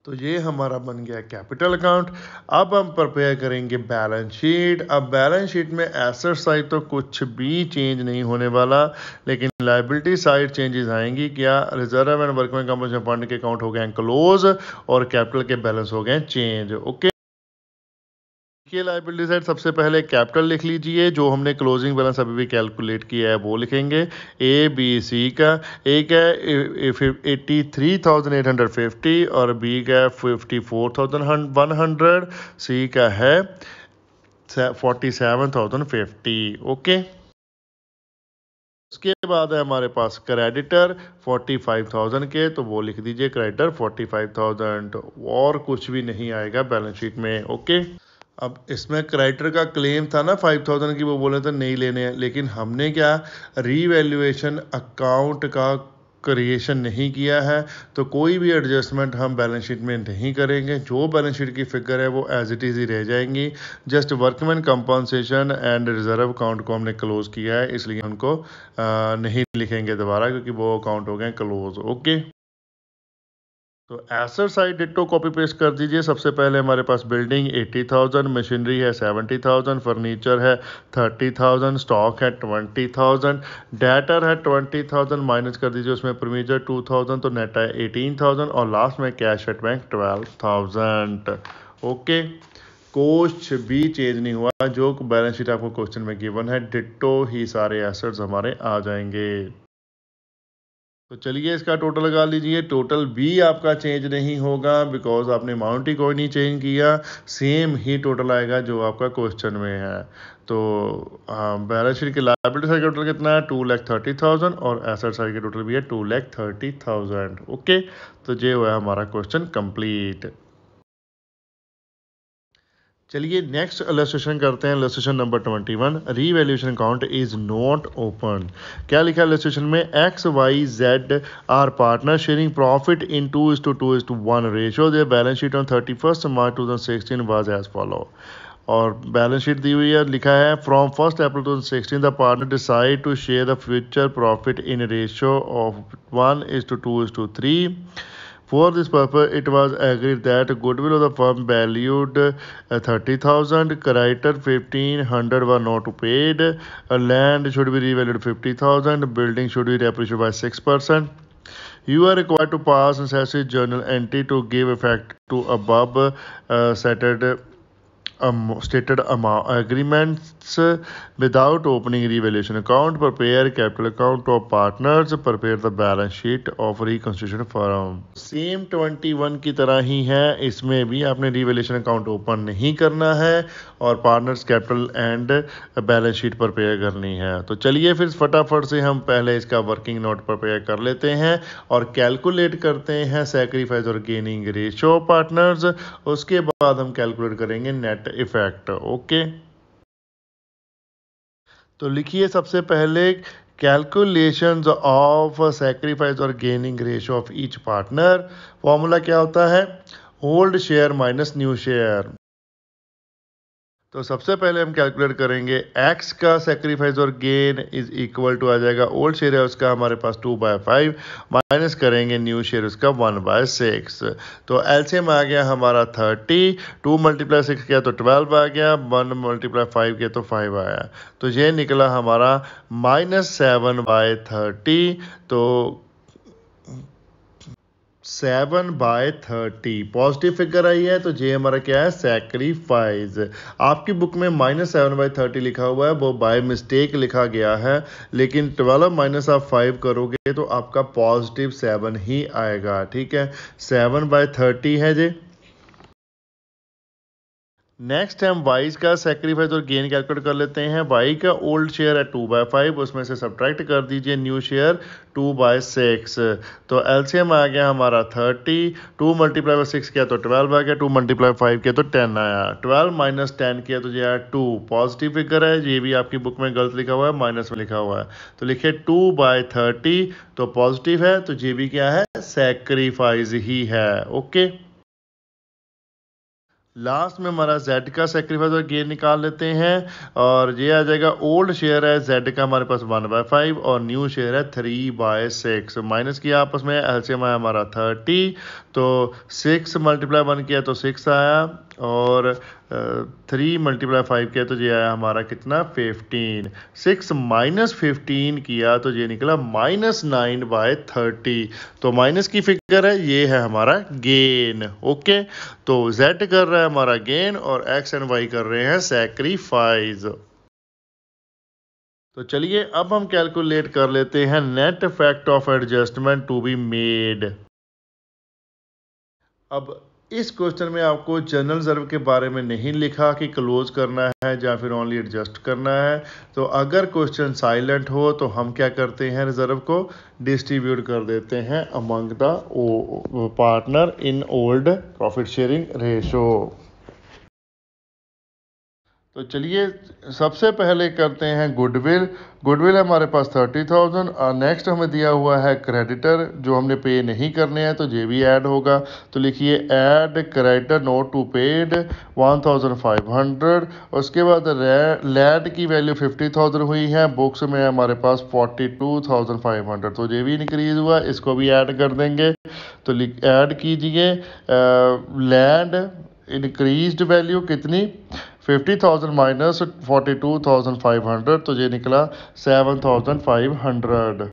तो ये हमारा बन गया कैपिटल अकाउंट अब हम प्रिपेयर करेंगे बैलेंस शीट अब बैलेंस शीट में एसेट साइड तो कुछ भी चेंज नहीं होने वाला लेकिन लाइबिलिटी साइड चेंजेस आएंगी क्या reserve and workmen company fund के अकाउंट हो गए क्लोज और कैपिटल के बैलेंस हो गए चेंज ओके के लाइबिलिटी साइड सबसे पहले कैपिटल लिख लीजिए जो हमने क्लोजिंग बैलेंस अभी भी कैलकुलेट किया है वो लिखेंगे ए बी सी का ए का eighty three thousand eight hundred fifty और बी का fifty four thousand one hundred C का है forty seven thousand fifty okay उसके बाद है हमारे पास क्रेडिटर 45,000 के तो वो लिख दीजिए क्रेडिटर 45,000 और कुछ भी नहीं आएगा बैलेंस शीट में ओके अब इसमें क्राइटर का क्लेम था ना फाइव थाउजेंड की वो बोले थे नहीं लेने हैं लेकिन हमने क्या रीवैल्यूएशन अकाउंट का क्रिएशन नहीं किया है तो कोई भी एडजस्टमेंट हम बैलेंस शीट में नहीं करेंगे जो बैलेंस शीट की फिगर है वो एज इट इज़ ही रह जाएंगी just workman compensation and reserve account को हमने क्लोज़ किया है इसलिए उनको नहीं लिखेंगे दोबारा क्योंकि वो अकाउंट हो गए क्लोज़ ओके तो asset side ditto copy paste कर दीजिए सबसे पहले हमारे पास बिल्डिंग 80,000 थाउजेंड मशीनरी है सेवेंटी थाउजेंड फर्नीचर है थर्टी थाउजेंड स्टॉक है ट्वेंटी थाउजेंड डेटर है ट्वेंटी थाउजेंड माइनस कर दीजिए उसमें प्रीमीजर टू थाउजेंड तो नेट है एटीन थाउजेंड और लास्ट में cash at bank twelve okay कोच भी चेंज नहीं हुआ जो बैलेंस शीट आपको क्वेश्चन में गिवन है डिट्टो ही सारे एसेट्स हमारे आ जाएंगे तो चलिए इसका टोटल लगा लीजिए टोटल भी आपका चेंज नहीं होगा बिकॉज आपने अमाउंट ही कोई नहीं चेंज किया सेम ही टोटल आएगा जो आपका क्वेश्चन में है तो बैलेंस शीट के लाइबिलिटी साइड का टोटल कितना है टू लैख थर्टी थाउजेंड और एसेट साइड के टोटल भी है two lakh thirty thousand okay तो ये हुआ हमारा क्वेश्चन कंप्लीट चलिए नेक्स्ट एलोस्ट्रेशन करते हैं illustration number twenty one revaluation account is not open क्या लिखा है एलोस्ट्रेशन में X Y Z are partner sharing profit in two is to two is to one ratio there balance sheet on thirty first March two thousand sixteen was as follow और balance sheet दी हुई है लिखा है from first April two sixteen the partner decide to share the future profit in ratio of one is to two is to three For this purpose, it was agreed that goodwill of the firm valued uh, 30,000, character 1500 were not paid, uh, land should be revalued 50,000, building should be depreciated by 6%. You are required to pass necessary journal entry to give effect to above uh, stated, um, stated amount agreements assets uh, without opening revaluation account, prepare capital account of partners, prepare the balance sheet of reconstitution firm. Same one की तरह ही है इसमें भी आपने revaluation account open नहीं करना है और partners capital and balance sheet prepare करनी है तो चलिए फिर फटाफट से हम पहले इसका वर्किंग नोट प्रपेयर कर लेते हैं और कैलकुलेट करते हैं सेक्रीफाइस और गेनिंग रेशो पार्टनर्स उसके बाद हम कैलकुलेट करेंगे नेट इफेक्ट ओके तो लिखिए सबसे पहले कैलकुलेशंस ऑफ सेक्रीफाइस और gaining ratio of each partner formula क्या होता है old share minus new share तो सबसे पहले हम कैलकुलेट करेंगे एक्स का सेक्रीफाइस और गेन इज इक्वल टू आ जाएगा ओल्ड शेयर है उसका हमारे पास टू बाय फाइव माइनस करेंगे न्यू शेयर उसका वन बाय सिक्स तो एलसीएम आ गया हमारा थर्टी टू मल्टीप्लाई सिक्स किया तो ट्वेल्व आ गया वन मल्टीप्लाई फाइव किया तो फाइव आया तो ये निकला हमारा माइनस सेवन बाय थर्टी तो seven by thirty positive figure आई है तो जे हमारा क्या है सेक्रीफाइज आपकी बुक में माइनस सेवन बाई थर्टी लिखा हुआ है वो बाय मिस्टेक लिखा गया है लेकिन ट्वेल्व माइनस आप फाइव करोगे तो आपका पॉजिटिव सेवन ही आएगा ठीक है सेवन बाय थर्टी है जे नेक्स्ट हम वाइज का सेक्रीफाइस और गेन कैलकुलेट कर लेते हैं वाई का ओल्ड शेयर है टू बाय फाइव उसमें से सब्ट्रैक्ट कर दीजिए new share two by six तो एलसीएम आ गया हमारा thirty two multiply by six किया तो ट्वेल्व आ गया टू मल्टीप्लाई फाइव किया तो टेन आया ट्वेल्व माइनस टेन किया तो ये आया टू पॉजिटिव फिगर है ये भी आपकी बुक में गलत लिखा हुआ है माइनस में लिखा हुआ है तो लिखिए टू बाय थर्टी तो पॉजिटिव है तो ये भी क्या है सेक्रीफाइज ही है ओके okay? लास्ट में हमारा जेड का सेक्रीफाइस और गेन निकाल लेते हैं और ये आ जाएगा ओल्ड शेयर है जेड का हमारे पास वन बाय फाइव और न्यू शेयर है थ्री बाय सिक्स माइनस किया आपस में एलसीएम आया हमारा थर्टी तो सिक्स मल्टीप्लाई वन किया तो सिक्स आया और थ्री मल्टीप्लाई फाइव किया तो ये आया हमारा कितना फिफ्टीन सिक्स माइनस फिफ्टीन किया तो ये निकला माइनस नाइन बाय थर्टी तो माइनस की फिगर है ये है हमारा गेन ओके तो जेड कर रहा है हमारा गेन और एक्स एंड वाई कर रहे हैं सेक्रीफाइज तो चलिए अब हम कैलकुलेट कर लेते हैं net effect of adjustment to be made अब इस क्वेश्चन में आपको जनरल रिजर्व के बारे में नहीं लिखा कि क्लोज करना है या फिर ओनली एडजस्ट करना है तो अगर क्वेश्चन साइलेंट हो तो हम क्या करते हैं रिजर्व को डिस्ट्रीब्यूट कर देते हैं among the partner in old profit sharing ratio तो चलिए सबसे पहले करते हैं गुडविल गुडविल हमारे पास थर्टी थाउजेंड और नेक्स्ट हमें दिया हुआ है क्रेडिटर जो हमने पे नहीं करने हैं तो ये भी ऐड होगा तो लिखिए add creditor not to paid one thousand five hundred उसके बाद लैंड की वैल्यू फिफ्टी थाउजेंड हुई है बुक्स में हमारे पास forty two thousand five hundred तो ये भी इंक्रीज हुआ इसको भी ऐड कर देंगे तो ऐड कीजिए लैंड इंक्रीज वैल्यू कितनी fifty thousand minus forty two thousand five hundred तो ये निकला सेवन थाउजेंड फाइव हंड्रेड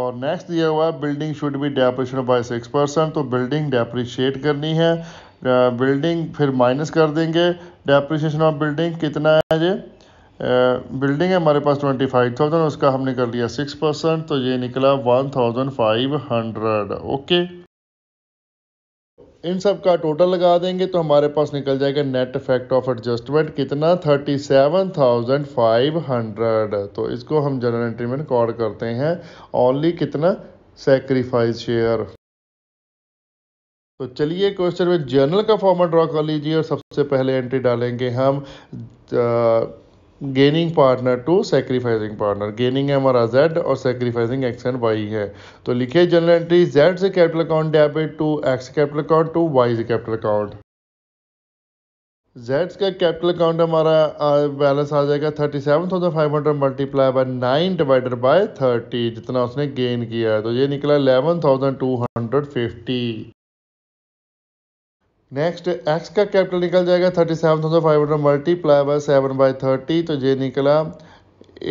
और नेक्स्ट दिया हुआ है building should be depreciation by six percent तो बिल्डिंग डेप्रिशिएट करनी है बिल्डिंग फिर माइनस कर देंगे डेप्रिशिएशन ऑफ बिल्डिंग कितना है ये बिल्डिंग है हमारे पास ट्वेंटी फाइव थाउजेंड उसका हमने कर लिया सिक्स परसेंट तो ये निकला one thousand five hundred okay इन सब का टोटल लगा देंगे तो हमारे पास निकल जाएगा नेट इफेक्ट ऑफ एडजस्टमेंट कितना thirty seven thousand five hundred तो इसको हम जनरल एंट्री में रिकॉर्ड करते हैं ओनली कितना सेक्रीफाइस शेयर तो चलिए क्वेश्चन में जर्नल का फॉर्मेट ड्रॉ कर लीजिए और सबसे पहले एंट्री डालेंगे हम uh, gaining partner to sacrificing partner gaining है हमारा जेड और सेक्रीफाइसिंग एंड वाई है तो लिखिए जनरल एंट्री जेड से capital account debit to X capital account to Y से कैपिटल अकाउंट जेड्स का कैपिटल अकाउंट हमारा बैलेंस आ जाएगा thirty seven thousand five hundred multiply by nine divided by thirty जितना उसने गेन किया है तो ये निकला eleven thousand two hundred fifty next X का कैपिटल निकल जाएगा thirty seven thousand five hundred multiply by seven by thirty तो ये निकला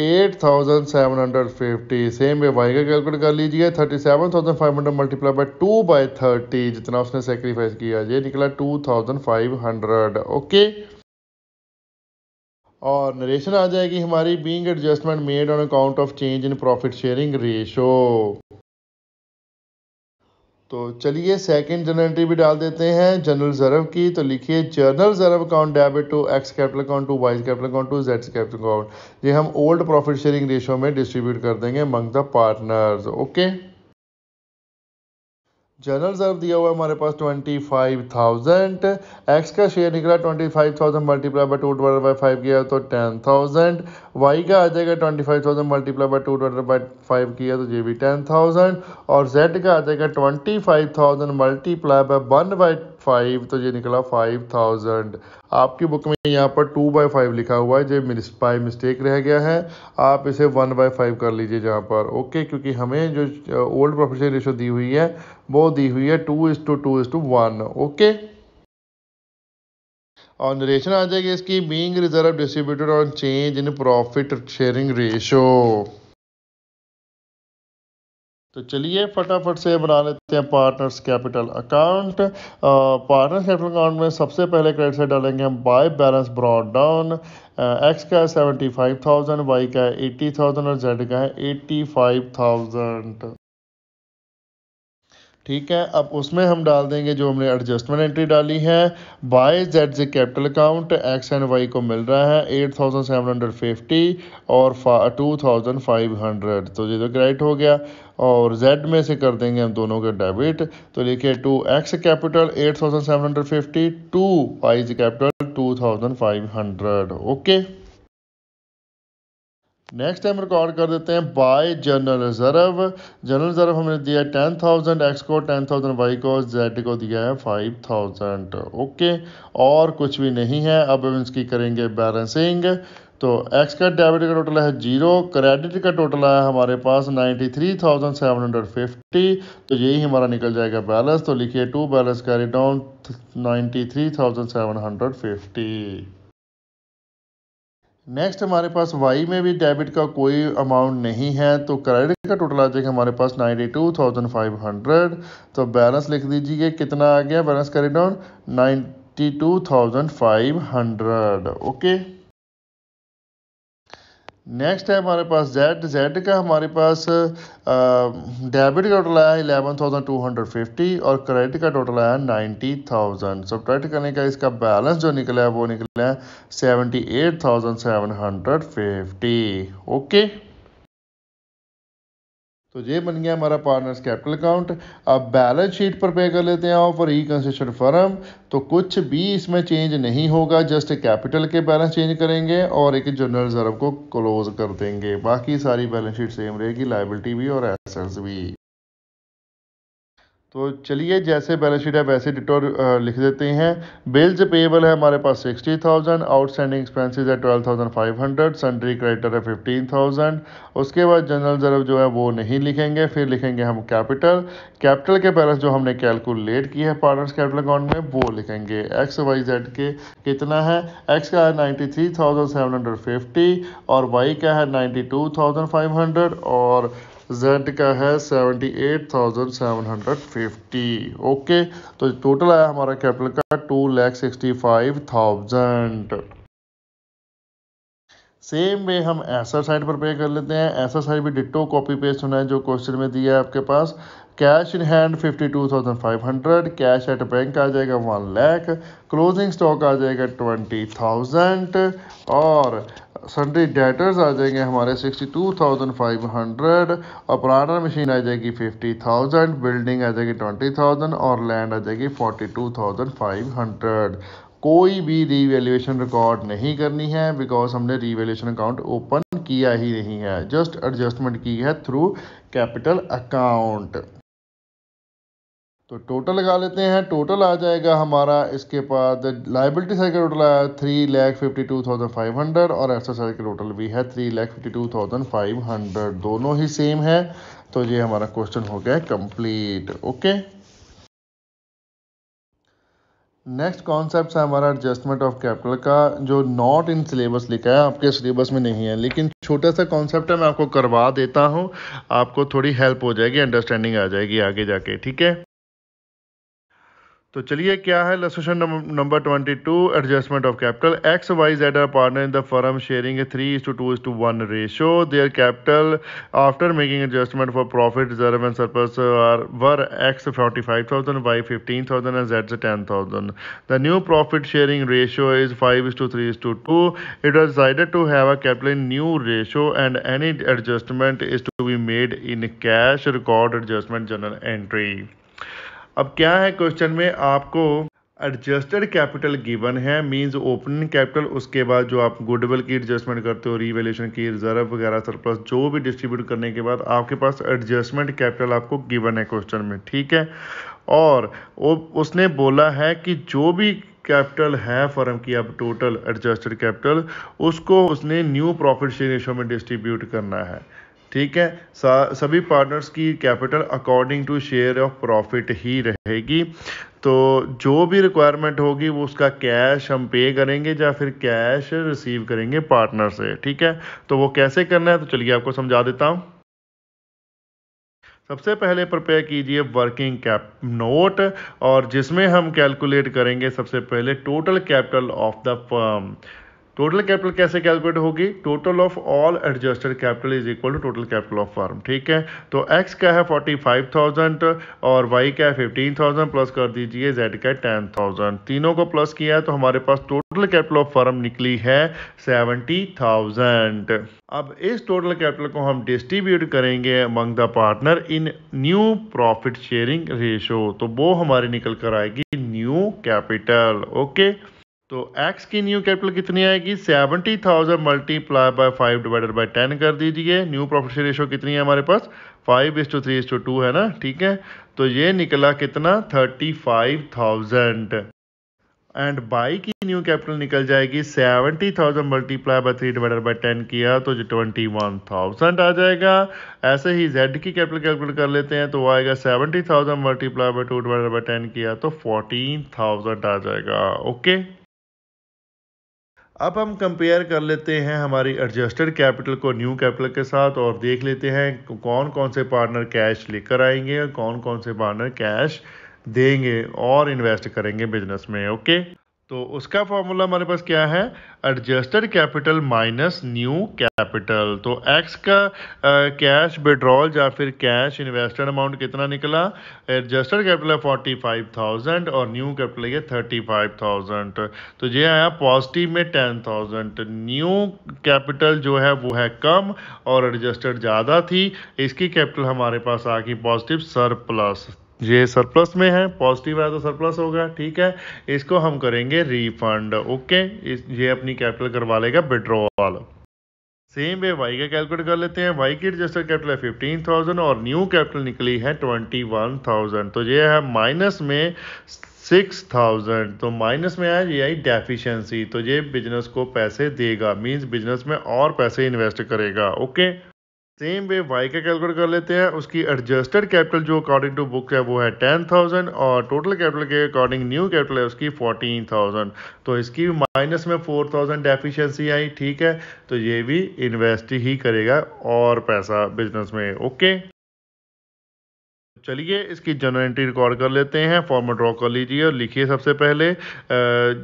eight thousand seven hundred fifty same way Y का कैलकुलेट कर लीजिए thirty seven thousand five hundred multiply by two by thirty जितना उसने सेक्रीफाइस किया ये निकला two thousand five hundred okay और नरेशन आ जाएगी हमारी being adjustment made on account of change in profit sharing ratio तो चलिए सेकंड जनरल एंट्री भी डाल देते हैं जनरल रिजर्व की तो लिखिए general reserve account debit to X capital account to Y capital account to Z capital account ये हम ओल्ड प्रॉफिट शेयरिंग रेशो में डिस्ट्रीब्यूट कर देंगे among the partners okay general reserve दिया हुआ है हमारे पास ट्वेंटी फाइव थाउजेंड एक्स का शेयर निकला twenty five thousand multiply by two divide by five किया तो टेन थाउजेंड वाई का आ जाएगा twenty five thousand multiply by two divide by five किया तो ये भी टेन थाउजेंड और जेड का आ जाएगा twenty five thousand multiply by one by five तो ये निकला फाइव थाउजेंड आपकी बुक में यहाँ पर टू बाई फाइव लिखा हुआ है जो बाई मिस्टेक रह गया है आप इसे वन बाई फाइव कर लीजिए जहाँ पर ओके क्योंकि हमें जो ओल्ड प्रोफेशन रेशो दी हुई है वो दी हुई है two is to two is to one okay और नरेशन आ जाएगी इसकी being reserve distributed on change in profit sharing ratio तो चलिए फटाफट से बना लेते हैं partners capital account partners capital account में सबसे पहले क्रेडिट साइड डालेंगे हम by balance brought down X का है सेवेंटी फाइव थाउजेंड वाई का है एट्टी थाउजेंड और जेड का है एट्टी फाइव थाउजेंड ठीक है अब उसमें हम डाल देंगे जो हमने एडजस्टमेंट एंट्री डाली है बाय जेड जे capital account X and Y को मिल रहा है eight thousand seven hundred fifty और टू थाउजेंड फाइव हंड्रेड तो ये तो क्रेडिट हो गया और जेड में से कर देंगे हम दोनों के डेबिट तो लिखिए to X capital eight thousand seven hundred fifty to Y capital two thousand five hundred okay next time record कर देते हैं by general reserve general reserve हमने दिया है टेन थाउजेंड एक्स को टेन थाउजेंड वाई को जेड को दिया है फाइव थाउजेंड ओके और कुछ भी नहीं है अब हम इसकी करेंगे बैलेंसिंग तो एक्स का डेबिट का टोटल है जीरो क्रेडिट का टोटल है हमारे पास ninety three thousand seven hundred fifty तो यही हमारा निकल जाएगा बैलेंस तो लिखिए to balance carry down ninety three thousand seven hundred fifty next हमारे पास वाई में भी डेबिट का कोई अमाउंट नहीं है तो क्रेडिट का टोटल आ जाएगा हमारे पास ninety two thousand five hundred तो बैलेंस लिख दीजिए कितना आ गया balance carried down ninety two thousand five hundred okay next है हमारे पास जेड जेड का हमारे पास डेबिट का टोटल आया eleven thousand two hundred fifty और क्रेडिट का टोटल आया नाइन्टी थाउजेंड सब्ट्रैक्ट करने का इसका बैलेंस जो निकला है वो निकला है seventy eight thousand seven hundred fifty okay तो ये बन गया हमारा पार्टनर्स कैपिटल अकाउंट अब बैलेंस शीट पर पे कर लेते हैं ऑफ रिकन्स्ट्रक्शन फर्म तो कुछ भी इसमें चेंज नहीं होगा जस्ट कैपिटल के बैलेंस चेंज करेंगे और एक जनरल रिजर्व को क्लोज कर देंगे बाकी सारी बैलेंस शीट सेम रहेगी लाइबिलिटी भी और एसेट्स भी तो चलिए जैसे बैलेंस शीट है वैसे डिटोर लिख देते हैं बिल्स पेएबल है हमारे पास सिक्सटी थाउजेंड आउटस्टैंडिंग एक्सपेंसिज है twelve thousand five hundred sundry creditor है फिफ्टीन थाउजेंड उसके बाद जनरल जरूर जो है वो नहीं लिखेंगे फिर लिखेंगे हम कैपिटल कैपिटल के बैलेंस जो हमने कैलकुलेट की है पार्टनर्स कैपिटल अकाउंट में वो लिखेंगे एक्स वाई जेड के कितना है एक्स का है ninety three thousand seven hundred fifty और वाई का है ninety two thousand five hundred और जेड का है seventy eight thousand seven hundred fifty okay तो टोटल आया हमारा कैपिटल का two lakh sixty five thousand same way हम ऐसा साइड पर पे कर लेते हैं ऐसा साइड भी डिटो कॉपी पेस्ट होना है जो क्वेश्चन में दिया है आपके पास cash in hand fifty two thousand five hundred cash at bank आ जाएगा वन लैख क्लोजिंग स्टॉक आ जाएगा ट्वेंटी थाउजेंड और सन्डे डेटर्स आ जाएंगे हमारे sixty two thousand five hundred और प्लानर मशीन आ जाएगी फिफ्टी थाउजेंड बिल्डिंग आ जाएगी ट्वेंटी थाउजेंड और लैंड आ जाएगी forty two thousand five hundred कोई भी रीवेल्यूएशन रिकॉर्ड नहीं करनी है बिकॉज हमने रीवेल्यूएशन अकाउंट ओपन किया ही नहीं है जस्ट एडजस्टमेंट की है थ्रू कैपिटल अकाउंट तो टोटल लगा लेते हैं टोटल आ जाएगा हमारा इसके बाद लाइबिलिटी साइड का टोटल आया three lakh fifty two thousand five hundred और एक्सर साइड का टोटल भी है three lakh fifty two thousand five hundred दोनों ही सेम है तो ये हमारा क्वेश्चन हो गया कंप्लीट ओके नेक्स्ट कॉन्सेप्ट है हमारा एडजस्टमेंट ऑफ कैपिटल का जो नॉट इन सिलेबस लिखा है आपके सिलेबस में नहीं है लेकिन छोटा सा कॉन्सेप्ट है मैं आपको करवा देता हूँ आपको थोड़ी हेल्प हो जाएगी अंडरस्टैंडिंग आ जाएगी आगे जाके ठीक है तो चलिए क्या है illustration number twenty two adjustment of capital X Y Z are partner in the firm sharing three is to two is to one ratio their capital after making adjustment for profit reserve and surplus are were X forty five thousand Y fifteen thousand and Z ten thousand the new profit sharing ratio is five is to three is to two it was decided to have a capital in new ratio and any adjustment is to be made in cash record adjustment general entry अब क्या है question में आपको adjusted capital given है means opening capital उसके बाद जो आप गुडविल की एडजस्टमेंट करते हो रीवेल्यूशन की रिजर्व वगैरह सरप्लस जो भी डिस्ट्रीब्यूट करने के बाद आपके पास एडजस्टमेंट कैपिटल आपको गिवन है क्वेश्चन में ठीक है और वो उसने बोला है कि जो भी कैपिटल है फर्म की अब टोटल एडजस्टेड कैपिटल उसको उसने न्यू प्रॉफिट शेयर रेशो में डिस्ट्रीब्यूट करना है ठीक है सभी पार्टनर्स की capital according to share of profit ही रहेगी तो जो भी रिक्वायरमेंट होगी वो उसका कैश हम पे करेंगे या फिर कैश रिसीव करेंगे पार्टनर से ठीक है तो वो कैसे करना है तो चलिए आपको समझा देता हूँ सबसे पहले प्रिपेयर कीजिए वर्किंग कैप नोट और जिसमें हम कैलकुलेट करेंगे सबसे पहले total capital of the firm total capital कैसे कैलकुलेट होगी total of all adjusted capital is equal to total capital of firm ठीक है तो एक्स का है फोर्टी फाइव थाउजेंड और वाई का है फिफ्टीन थाउजेंड प्लस कर दीजिए जेड का टेन थाउजेंड तीनों को प्लस किया है तो हमारे पास टोटल कैपिटल ऑफ फर्म निकली है सेवेंटी थाउजेंड अब इस टोटल कैपिटल को हम डिस्ट्रीब्यूट करेंगे among the partner in new profit sharing ratio तो वो हमारी निकल कर आएगी न्यू कैपिटल ओके तो एक्स की न्यू कैपिटल कितनी आएगी seventy thousand multiply by five divided by ten कर दीजिए न्यू प्रॉफिट रेशो कितनी है हमारे पास five is to three is to two है ना ठीक है तो ये निकला कितना thirty five thousand and Y की न्यू कैपिटल निकल जाएगी seventy thousand multiply by three divided by ten किया तो जो ट्वेंटी वन थाउजेंड आ जाएगा ऐसे ही जेड की कैपिटल कैलकुलेट कर लेते हैं तो वो आएगा seventy thousand multiply by two divided by ten किया तो फोर्टीन थाउजेंड आ जाएगा ओके okay? अब हम कंपेयर कर लेते हैं हमारी एडजस्टेड कैपिटल को न्यू कैपिटल के साथ और देख लेते हैं कौन कौन से पार्टनर कैश लेकर आएंगे और कौन कौन से पार्टनर कैश देंगे और इन्वेस्ट करेंगे बिजनेस में ओके तो उसका फॉर्मूला हमारे पास क्या है adjusted capital minus new capital तो एक्स का कैश विड्रॉल या फिर कैश इन्वेस्टेड अमाउंट कितना निकला एडजस्टेड कैपिटल है फोर्टी फाइव थाउजेंड और न्यू कैपिटल ये थर्टी फाइव थाउजेंड तो ये आया पॉजिटिव में टेन थाउजेंड न्यू कैपिटल जो है वो है कम और एडजस्टेड ज़्यादा थी इसकी कैपिटल हमारे पास आ गई पॉजिटिव सरप्लस ये सरप्लस में है पॉजिटिव है तो सरप्लस होगा ठीक है इसको हम करेंगे रिफंड ओके इस ये अपनी कैपिटल करवा लेगा विड्रॉल सेम वे वाई का कैलकुलेट कर लेते हैं वाई की रजिस्टर कैपिटल है फिफ्टीन थाउजेंड और न्यू कैपिटल निकली है ट्वेंटी वन थाउजेंड तो ये है माइनस में सिक्स थाउजेंड तो माइनस में आया ये आई डेफिशिएंसी तो ये बिजनेस को पैसे देगा मींस बिजनेस में और पैसे इन्वेस्ट करेगा ओके सेम वे वाई का कैलकुलेट कर लेते हैं उसकी एडजस्टेड कैपिटल जो अकॉर्डिंग टू बुक है वो है टेन थाउजेंड और टोटल कैपिटल के अकॉर्डिंग न्यू कैपिटल है उसकी फोर्टीन थाउजेंड तो इसकी माइनस में फोर थाउजेंड डेफिशिएंसी आई ठीक है तो ये भी इन्वेस्ट ही करेगा और पैसा बिजनेस में ओके चलिए इसकी जनरल एंट्री रिकॉर्ड कर लेते हैं फॉर्म ड्रॉ कर लीजिए और लिखिए सबसे पहले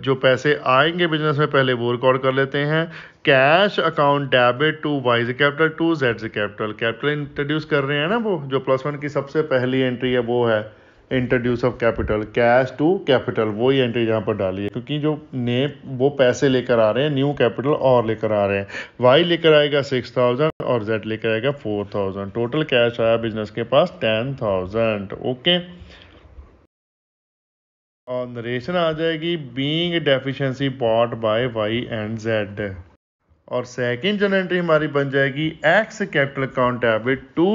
जो पैसे आएंगे बिजनेस में पहले वो रिकॉर्ड कर लेते हैं cash account debit to Y जी कैपिटल टू जेड जी कैपिटल कैपिटल इंट्रोड्यूस कर रहे हैं ना वो जो प्लस वन की सबसे पहली एंट्री है वो है introduce of capital cash to capital वही एंट्री यहाँ पर डाली है क्योंकि जो ने वो पैसे लेकर आ रहे हैं न्यू कैपिटल और लेकर आ रहे हैं वाई लेकर आएगा सिक्स थाउजेंड और जेड लेकर आएगा फोर थाउजेंड टोटल कैश आया बिजनेस के पास टेन थाउजेंड ओके और नरेशन आ जाएगी being deficiency bought by Y and Z और सेकेंड जन एंट्री हमारी बन जाएगी X capital account debit to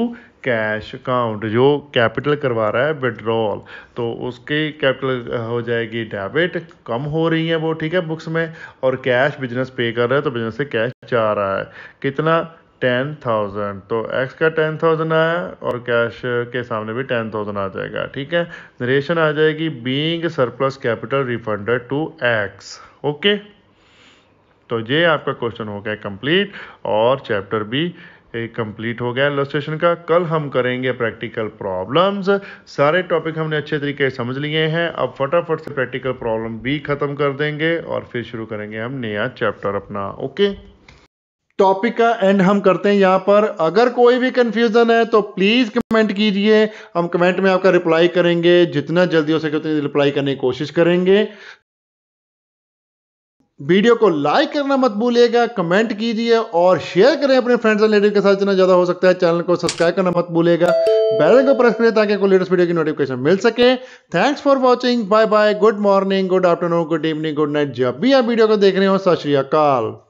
cash account जो कैपिटल करवा रहा है विड्रॉल तो उसकी कैपिटल हो जाएगी डेबिट कम हो रही है वो ठीक है बुक्स में और कैश बिजनेस पे कर रहा है तो बिजनेस से कैश जा रहा है कितना टेन थाउजेंड तो एक्स का टेन थाउजेंड आया और कैश के सामने भी टेन थाउजेंड आ जाएगा ठीक है नरेशन आ जाएगी being surplus capital refunded to X okay तो ये आपका क्वेश्चन हो गया कंप्लीट और चैप्टर भी कंप्लीट हो गया इलस्ट्रेशन का कल हम करेंगे प्रैक्टिकल प्रॉब्लम्स सारे टॉपिक हमने अच्छे तरीके से समझ लिए हैं अब फटाफट से प्रैक्टिकल प्रॉब्लम भी ख़त्म कर देंगे और फिर शुरू करेंगे हम नया चैप्टर अपना ओके टॉपिक का एंड हम करते हैं यहाँ पर अगर कोई भी कंफ्यूजन है तो प्लीज़ कमेंट कीजिए हम कमेंट में आपका रिप्लाई करेंगे जितना जल्दी हो सके उतनी रिप्लाई करने की कोशिश करेंगे वीडियो को लाइक करना मत भूलिएगा कमेंट कीजिए और शेयर करें अपने फ्रेंड्स और रिलेटिव के साथ जितना ज़्यादा हो सकता है चैनल को सब्सक्राइब करना मत भूलिएगा बेल को प्रेस करें ताकि आपको लेटेस्ट वीडियो की नोटिफिकेशन मिल सके thanks for watching bye bye good morning good afternoon good evening good night जब भी आप वीडियो को देख रहे हो सत श्रीकाल